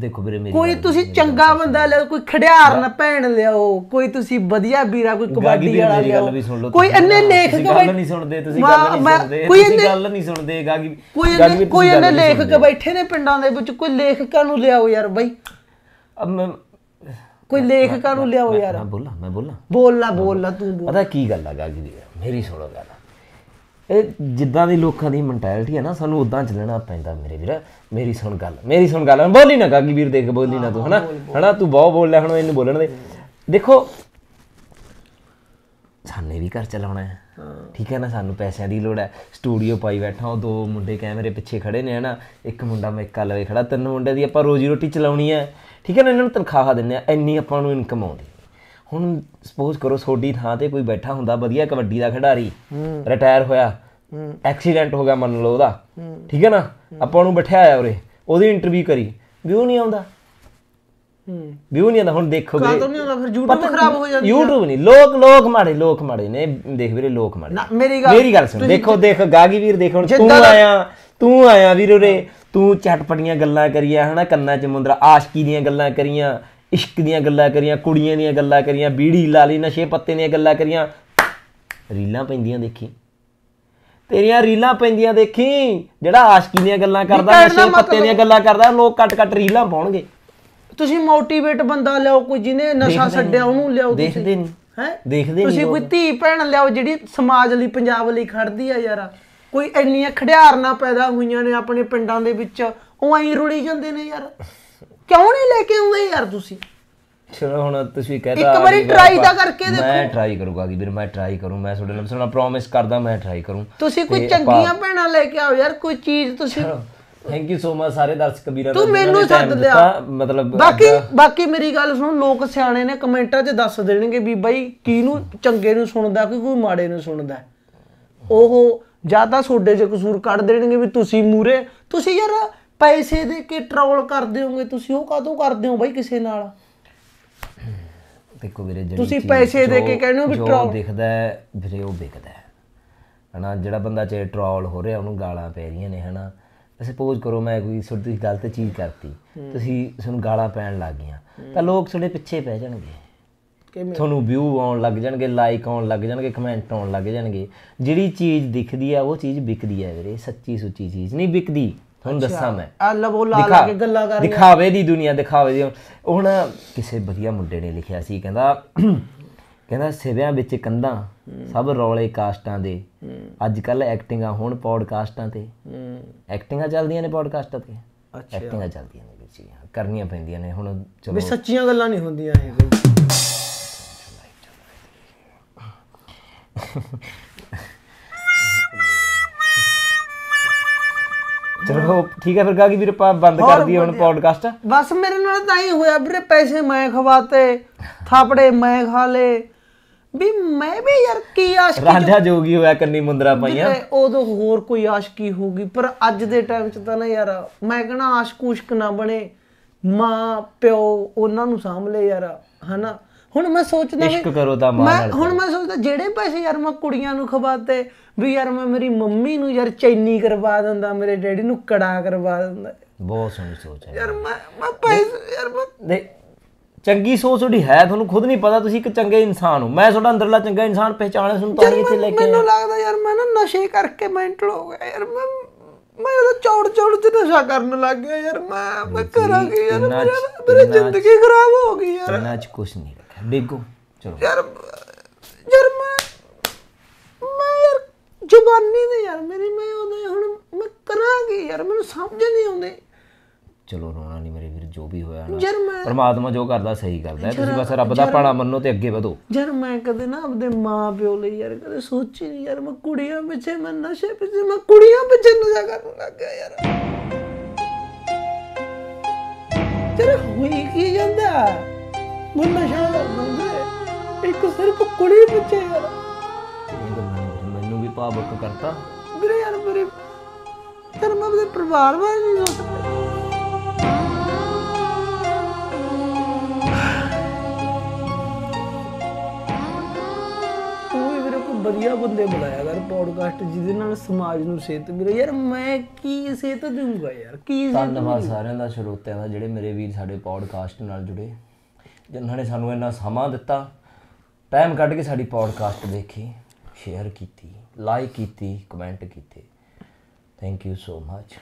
ਦੇਖੋ ਵੀਰੇ ਮੇਰੀ ਕੋਈ ਤੁਸੀਂ ਚੰਗਾ ਬੰਦਾ ਲਿਆ ਕੋਈ ਖੜਿਆਰ ਨਾ ਭੈਣ ਲਿਆਓ ਕੋਈ ਤੁਸੀਂ ਵਧੀਆ ਵੀਰਾ ਕੋਈ ਕਬੱਡੀ ਵਾਲਾ ਮੇਰੀ ਗੱਲ ਵੀ ਸੁਣ ਲਓ ਲਿਆਓ ਕੋਈ ਇੰਨੇ ਲੇਖਕ ਤੁਸੀਂ ਗੱਲ ਨਹੀਂ ਸੁਣਦੇ ਤੁਸੀਂ ਗੱਲ ਨਹੀਂ ਸੁਣਦੇ ਕੋਈ ਤੁਸੀਂ ਗੱਲ ਨਹੀਂ ਸੁਣਦੇ ਗਾਗੀ ਕੋਈ ਇੰਨੇ ਕੋਈ ਇੰਨੇ ਲੇਖਕ ਬੈਠੇ ਨੇ ਪਿੰਡਾਂ ਦੇ ਵਿੱਚ ਕੋਈ ਲੇਖਕਾਂ ਨੂੰ ਲਿਆਓ ਯਾਰ ਬਾਈ ਅਬ ਮੈਂ ਕੋਈ ਲੇਖਕਾਂ ਨੂੰ ਲਿਆਓ ਯਾਰ ਮੈਂ ਬੋਲਾਂ ਮੈਂ ਬੋਲਾਂ ਬੋਲਣਾ ਬੋਲਣਾ ਤੂੰ ਬੋਲ। ਪਤਾ ਕੀ ਗੱਲ ਆ ਗਾਗੀ ਦੀ ਮੇਰੀ ਸੁਣੋ ਗੱਲ ਇਹ ਜਿੱਦਾਂ ਦੀ ਲੋਕਾਂ ਦੀ ਮੈਂਟੈਲਿਟੀ ਹੈ ਨਾ ਸਾਨੂੰ ਉਦਾਂ ਚੱਲਣਾ ਪੈਂਦਾ ਮੇਰੇ ਵੀਰ ਮੇਰੀ ਸੁਣ ਗੱਲ ਮੇਰੀ ਸੁਣ ਗੱਲ ਬੋਲੀ ਨਾ ਕਾਗੀ ਵੀਰ ਦੇਖ ਬੋਲੀ ਨਾ ਤੂੰ ਹਨਾ ਹਨਾ ਤੂੰ ਬਹੁਤ ਬੋਲ ਲੈ ਹੁਣ ਇਹਨੂੰ ਬੋਲਣ ਦੇ ਦੇਖੋ ਸਾਨੇ ਵੀ ਘਰ ਚਲਾਉਣਾ ਹੈ ਠੀਕ ਹੈ ਨਾ ਸਾਨੂੰ ਪੈਸਿਆਂ ਦੀ ਲੋੜ ਹੈ ਸਟੂਡੀਓ ਪਾਈ ਬੈਠਾ ਉਹ ਦੋ ਮੁੰਡੇ ਕੈਮਰੇ ਪਿੱਛੇ ਖੜੇ ਨੇ ਹਨਾ ਇੱਕ ਮੁੰਡਾ ਮੈਕਾ ਲਵੇ ਖੜਾ ਤਿੰਨ ਮੁੰਡੇ ਦੀ ਆਪਾਂ ਰੋਜੀ ਰੋਟੀ ਚਲਾਉਣੀ ਹੈ ਠੀਕ ਹੈ ਨਾ ਇਹਨਾਂ ਨੂੰ ਤਨਖਾਹਾਂ ਦਿੰਨੇ ਆ ਇੰਨੀ ਆਪਾਂ ਨੂੰ ਇਨਕਮ ਆਉਂਦੀ ਹੁਣ ਸਪੋਜ਼ ਕਰੋ ਸੋਡੀ ਥਾਂ ਤੇ ਕੋਈ ਬੈਠਾ ਹੁੰਦਾ ਵਧੀਆ ਕਬੱਡੀ ਦਾ ਖਿਡਾਰੀ ਰਿਟਾਇਰ ਹੋਇਆ ਐਕਸੀਡੈਂਟ ਹੋ ਗਿਆ ਮੰਨ ਲਓ ਉਹਦਾ ਠੀਕ ਹੈ ਨਾ ਆਪਾਂ ਉਹਨੂੰ ਬਿਠਾਇਆ ਉਰੇ ਉਹਦੀ ਇੰਟਰਵਿਊ ਕਰੀ ਵਿਊ ਨਹੀਂ ਆਉਂਦਾ ਵਿਊ ਨਹੀਂ ਆਉਂਦਾ ਹੁਣ ਦੇਖੋਗੇ ਕਾਹ ਤੋਂ ਨਹੀਂ ਆਉਂਦਾ ਫਿਰ YouTube ਖਰਾਬ ਹੋ ਜਾਂਦੀ YouTube ਨਹੀਂ ਲੋਕ ਲੋਕ ਮਾੜੇ ਲੋਕ ਮਾੜੇ ਨੇ ਦੇਖ ਵੀਰੇ ਲੋਕ ਮਾੜੇ ਮੇਰੀ ਗੱਲ ਮੇਰੀ ਗੱਲ ਸੁਣ ਦੇਖੋ ਦੇਖ ਗਾਗੀ ਵੀਰ ਦੇਖ ਹੁਣ ਤੂੰ ਆਇਆ ਤੂੰ ਆਇਆ ਵੀਰ ਉਰੇ ਤੂੰ ਚਟਪਟੀਆਂ ਗੱਲਾਂ ਕਰੀਆ ਹਨਾ ਕੰਨਾਂ 'ਚ ਮੁੰਦਰਾ ਆਸ਼ਕੀ ਦੀਆਂ ਗੱਲਾਂ ਕਰੀਆਂ ਇਸ਼ਕ ਦੀਆਂ ਗੱਲਾਂ ਕਰੀਆਂ ਕੁੜੀਆਂ ਦੀਆਂ ਗੱਲਾਂ ਕਰੀਆਂ ਬੀੜੀ ਲਾ ਲਈ ਨਸ਼ੇ ਪੱਤੇ ਦੀਆਂ ਗੱਲਾਂ ਕਰੀਆਂ ਰੀਲਾਂ ਪੈਂਦੀਆਂ ਦੇਖੀ ਤੇਰੀਆਂ ਰੀਲਾਂ ਪੈਂਦੀਆਂ ਦੇਖੀ ਜਿਹੜਾ ਆਸ਼ਕੀ ਦੀਆਂ ਗੱਲਾਂ ਕਰਦਾ ਨਸ਼ੇ ਪੱਤੇ ਦੀਆਂ ਗੱਲਾਂ ਕਰਦਾ ਲੋਕ ਕੱਟ ਕੱਟ ਰੀਲਾਂ ਪਾਉਣਗੇ ਤੁਸੀਂ ਮੋਟੀਵੇਟ ਬੰਦਾ ਲਿਆਓ ਕੋਈ ਜਿਹਨੇ ਨਸ਼ਾ ਛੱਡਿਆ ਉਹਨੂੰ ਲਿਆਓ ਦੇਖਦੇ ਨਹੀਂ ਹੈ ਦੇਖਦੇ ਨਹੀਂ ਤੁਸੀਂ ਕੋਈ ਧੀ ਭੈਣ ਲਿਆਓ ਜਿਹੜੀ ਸਮਾਜ ਲਈ ਪੰਜਾਬ ਲਈ ਖੜਦੀ ਆ ਯਾਰਾ ਕੋਈ ਇੰਨੀਆਂ ਖੜਿਆਰਨਾ ਪੈਦਾ ਹੋਈਆਂ ਨੇ ਆਪਣੇ ਪਿੰਡਾਂ ਦੇ ਵਿੱਚ ਉਹ ਐਂ ਰੁਲੀ ਜਾਂਦੇ ਨੇ ਯਾਰ ਕਿਉਂ ਨਹੀਂ ਲੈ ਕੇ ਆਉਂਦੇ ਯਾਰ ਤੁਸੀਂ ਚਲੋ ਹੁਣ ਤੁਸੀਂ ਕਹਿੰਦਾ ਇੱਕ ਵਾਰੀ ਟਰਾਈ ਤਾਂ ਕਰਕੇ ਦੇਖੋ ਮੈਂ ਟਰਾਈ ਕਰੂਗਾ ਕਿ ਵੀਰ ਮੈਂ ਟਰਾਈ ਕਰੂੰ ਮੈਂ ਤੁਹਾਡੇ ਨਾਲ ਸੁਣਾ ਪ੍ਰੋਮਿਸ ਕਰਦਾ ਮੈਂ ਟਰਾਈ ਕਰੂੰ ਤੁਸੀਂ ਕੋਈ ਚੰਗੀਆਂ ਭੈਣਾਂ ਲੈ ਕੇ ਆਓ ਯਾਰ ਕੋਈ ਚੀਜ਼ ਤੁਸੀਂ ਥੈਂਕ ਯੂ ਸੋ ਮਚ ਸਾਰੇ ਦਰਸ਼ਕ ਵੀਰਾਂ ਦਾ ਤੂੰ ਮੈਨੂੰ ਸੱਦ ਲਿਆ ਮਤਲਬ ਬਾਕੀ ਬਾਕੀ ਮੇਰੀ ਗੱਲ ਸੁਣ ਲੋਕ ਸਿਆਣੇ ਨੇ ਕਮੈਂਟਾਂ 'ਚ ਦੱਸ ਦੇਣਗੇ ਵੀ ਬਾਈ ਕੀ ਨੂੰ ਚੰਗੇ ਨੂੰ ਸੁਣਦਾ ਕਿ ਕੋਈ ਮਾੜੇ ਨੂੰ ਸੁਣਦਾ ਉਹ ਜਾਂ ਤਾਂ ਤੁਹਾਡੇ 'ਚ ਕਸੂਰ ਕੱਢ ਦੇਣਗੇ ਵੀ ਤੁਸੀਂ ਮੂਰੇ ਤੁਸੀਂ ਯਾਰ ਪੈਸੇ ਦੇ ਕੇ ਟਰੋਲ ਕਰਦੇ ਹੋਗੇ ਤੁਸੀਂ ਉਹ ਕਾਹਦੋਂ ਕਰਦੇ ਹੋ ਬਾਈ ਕਿਸੇ ਨਾਲ ਦੇਖੋ ਵੀਰੇ ਜਿਹੜੀ ਤੁਸੀਂ ਪੈਸੇ ਦੇ ਕੇ ਕਹਿੰਦੇ ਹੋ ਵੀ ਟਰੋਲ ਦਿਖਦਾ ਹੈ ਵੀਰੇ ਉਹ ਵਿਕਦਾ ਹੈ ਹਨਾ ਜਿਹੜਾ ਬੰਦਾ ਚੇ ਟਰੋਲ ਹੋ ਰਿਹਾ ਉਹਨੂੰ ਗਾਲਾਂ ਪੈ ਰਹੀਆਂ ਨੇ ਹਨਾ ਸਪੋਜ਼ ਕਰੋ ਮੈਂ ਕੋਈ ਸੁਰਤੀ ਗਲਤ ਚੀਜ਼ ਕਰਤੀ ਤੁਸੀਂ ਸਾਨੂੰ ਗਾਲਾਂ ਪੈਣ ਲੱਗ ਗਿਆ ਤਾਂ ਲੋਕ ਤੁਹਾਡੇ ਪਿੱਛੇ ਪੈ ਜਾਣਗੇ ਤੁਹਾਨੂੰ ਵਿਊ ਆਉਣ ਲੱਗ ਜਾਣਗੇ ਲਾਈਕ ਆਉਣ ਲੱਗ ਜਾਣਗੇ ਕਮੈਂਟ ਆਉਣ ਲੱਗ ਜਾਣਗੇ ਜਿਹੜੀ ਚੀਜ਼ ਦਿਖਦੀ ਆ ਉਹ ਚੀਜ਼ ਵਿਕਦੀ ਆ ਵੀਰੇ ਸੱਚੀ ਸੁੱਚੀ ਚੀਜ਼ ਨਹੀਂ ਵਿਕਦੀ ਹੁਣ ਦੱਸਾਂ ਮੈਂ ਆ ਲਵੋ ਲਾ ਲਾ ਕੇ ਗੱਲਾਂ ਕਰ ਦਿਖਾਵੇ ਦੀ ਦੁਨੀਆ ਦਿਖਾਵੇ ਦੀ ਹੁਣ ਕਿਸੇ ਵਧੀਆ ਮੁੰਡੇ ਨੇ ਲਿਖਿਆ ਸੀ ਕਹਿੰਦਾ ਕਹਿੰਦਾ ਸਿਵਿਆਂ ਵਿੱਚ ਕੰਧਾਂ ਸਭ ਰੌਲੇ ਕਾਸਟਾਂ ਦੇ ਅੱਜ ਕੱਲ ਐਕਟਿੰਗਾਂ ਹੁਣ ਪੌਡਕਾਸਟਾਂ ਤੇ ਐਕਟਿੰਗਾਂ ਚੱਲਦੀਆਂ ਨੇ ਪੌਡਕਾਸਟਾਂ ਤੇ ਅੱਛਾ ਐਕਟਿੰਗਾਂ ਚੱਲਦੀਆਂ ਨੇ ਵਿੱਚ ਕਰਨੀਆਂ ਪੈਂਦੀਆਂ ਨੇ ਹੁਣ ਚਲੋ ਵੀ ਸੱਚੀਆਂ ਗੱਲਾਂ ਨਹੀਂ ਹੁੰਦੀਆਂ ਇਹ ਕੋਈ ਚਲੋ ਠੀਕ ਹੈ ਫਿਰ ਗਾਗੀ ਵੀਰ ਆਪਾਂ ਬੰਦ ਕਰ ਦਈਏ ਹੁਣ ਪੋਡਕਾਸਟ ਬਸ ਮੇਰੇ ਨਾਲ ਤਾਂ ਹੀ ਹੋਇਆ ਵੀਰੇ ਪੈਸੇ ਮੈਂ ਖਵਾਤੇ ਥਾਪੜੇ ਮੈਂ ਖਾ ਲੇ ਵੀ ਮੈਂ ਵੀ ਯਾਰ ਕੀ ਆਸ਼ਕੀ ਰਾਂਝਾ ਜੋਗੀ ਹੋਇਆ ਕੰਨੀ ਮੁੰਦਰਾ ਪਾਈਆਂ ਉਦੋਂ ਹੋਰ ਕੋਈ ਆਸ਼ਕੀ ਹੋਊਗੀ ਪਰ ਅੱਜ ਦੇ ਟਾਈਮ 'ਚ ਤਾਂ ਨਾ ਯਾਰ ਮੈਂ ਕਹਣਾ ਆਸ਼ਕੂਸ਼ਕ ਨਾ ਬਣੇ ਮਾਂ ਪਿਓ ਉਹਨਾਂ ਨੂੰ ਸਾਂਭ ਲੈ ਯਾਰ ਹਨਾ ਹੁਣ ਮੈਂ ਸੋਚਦਾ ਇਸ਼ਕ ਕਰੋ ਦਾ ਮਾਲ ਮੈਂ ਹੁਣ ਮੈਂ ਸੋਚਦਾ ਜਿਹੜੇ ਪੈਸੇ ਯਾਰ ਮੈਂ ਕੁੜੀਆਂ ਨੂੰ ਖਵਾਤੇ ਵੀ ਯਾਰ ਮੈਂ ਮੇਰੀ ਮੰਮੀ ਨੂੰ ਯਾਰ ਚੈਨੀ ਕਰਵਾ ਦਿੰਦਾ ਮੇਰੇ ਡੈਡੀ ਨੂੰ ਕੜਾ ਕਰਵਾ ਦਿੰਦਾ ਬਹੁਤ ਸੋਹਣੀ ਸੋਚ ਹੈ ਯਾਰ ਮੈਂ ਮੈਂ ਪੈਸੇ ਯਾਰ ਮੈਂ ਦੇ ਚੰਗੀ ਸੋਚ ਤੁਹਾਡੀ ਹੈ ਤੁਹਾਨੂੰ ਖੁਦ ਨਹੀਂ ਪਤਾ ਤੁਸੀਂ ਇੱਕ ਚੰਗੇ ਇਨਸਾਨ ਹੋ ਮੈਂ ਤੁਹਾਡਾ ਅੰਦਰਲਾ ਚੰਗਾ ਇਨਸਾਨ ਪਹਿਚਾਣਿਆ ਸੁਣ ਤਾਂ ਇੱਥੇ ਲੈ ਕੇ ਮੈਨੂੰ ਲੱਗਦਾ ਯਾਰ ਮੈਂ ਨਾ ਨਸ਼ੇ ਕਰਕੇ ਮੈਂਟਲ ਹੋ ਗਿਆ ਯਾਰ ਮੈਂ ਮੈਂ ਉਹ ਚੌੜ ਚੌੜ ਚ ਨਸ਼ਾ ਕਰਨ ਲੱਗ ਗਿਆ ਯਾਰ ਮੈਂ ਮੈਂ ਕਰਾਂਗੇ ਯਾਰ ਮੇਰੀ ਜ਼ਿੰਦਗੀ ਖਰਾਬ ਹੋ ਗਈ ਯਾਰ ਨਾ 'ਚ ਕੁਝ ਨਹੀਂ ਦੇਖੋ ਚਲੋ ਯਾਰ ਯਾਰ ਮੈਂ ਮੈਂ ਯਾਰ ਜਵਾਨੀ ਨੇ ਯਾਰ ਮੇਰੀ ਮੈਂ ਉਹਦੇ ਹੁਣ ਮੈਂ ਕਰਾਂਗੀ ਯਾਰ ਮੈਨੂੰ ਸਮਝ ਨਹੀਂ ਆਉਂਦੀ ਚਲੋ ਰੋਣਾ ਨਹੀਂ ਮੇਰੇ ਵੀਰ ਜੋ ਵੀ ਹੋਇਆ ਨਾ ਪਰਮਾਤਮਾ ਜੋ ਕਰਦਾ ਸਹੀ ਕਰਦਾ ਤੁਸੀਂ ਬਸ ਰੱਬ ਦਾ ਪਾਣਾ ਮੰਨੋ ਤੇ ਅੱਗੇ ਵਧੋ ਯਾਰ ਮੈਂ ਕਦੇ ਨਾ ਆਪਦੇ ਪਿਓ ਲਈ ਯਾਰ ਕਦੇ ਸੋਚੀ ਨਹੀਂ ਯਾਰ ਮੈਂ ਕੁੜੀਆਂ ਪਿੱਛੇ ਮੈਂ ਨਸ਼ੇ ਪਿੱਛੇ ਮੈਂ ਕੁੜੀਆਂ ਪਿੱਛੇ ਜਾ ਕਰਨ ਲੱਗ ਗਿਆ ਯਾਰ ਤੇਰਾ ਹੋਈ ਕੀ ਜਾਂਦਾ ਮੁੰਨਾ ਸ਼ਾਹ ਇੱਕ ਸਿਰਫ ਕੁੜੀ ਬੱਚੇ ਯਾਰ ਇਹ ਮੈਨੂੰ ਵੀ ਭਾਵਕ ਕਰਤਾ ਵੀਰੇ ਯਾਰ ਮੇਰੇ ਯਾਰ ਮੈਂ ਆਪਣੇ ਪਰਿਵਾਰ ਵਾਲੇ ਨਹੀਂ ਸੋਚਦਾ ਵਧੀਆ ਬੰਦੇ ਬੁਲਾਇਆ ਕਰ ਪੋਡਕਾਸਟ ਜਿਹਦੇ ਨਾਲ ਸਮਾਜ ਨੂੰ ਸੇਤ ਮਿਲੇ ਯਾਰ ਮੈਂ ਕੀ ਸੇਤ ਦੂੰਗਾ ਯਾਰ ਕੀ ਧੰਨਵਾਦ ਸਾਰਿਆਂ ਦਾ ਸਰੋਤਿਆਂ ਦਾ ਜਿਹੜੇ ਮੇਰੇ ਵੀਰ ਸਾਡੇ ਪੋਡਕਾਸਟ ਨਾਲ ਜੁੜੇ ਜਿਨ੍ਹਾਂ ਨੇ ਸਾਨੂੰ ਇੰਨਾ ਸਮਾਂ ਦਿੱਤਾ ਟਾਈਮ ਕੱਢ ਕੇ ਸਾਡੀ ਪੋਡਕਾਸਟ ਦੇਖੀ ਸ਼ੇਅਰ ਕੀਤੀ ਲਾਈਕ ਕੀਤੀ ਕਮੈਂਟ ਕੀਤੇ ਥੈਂਕ ਯੂ ਸੋ ਮੱਚ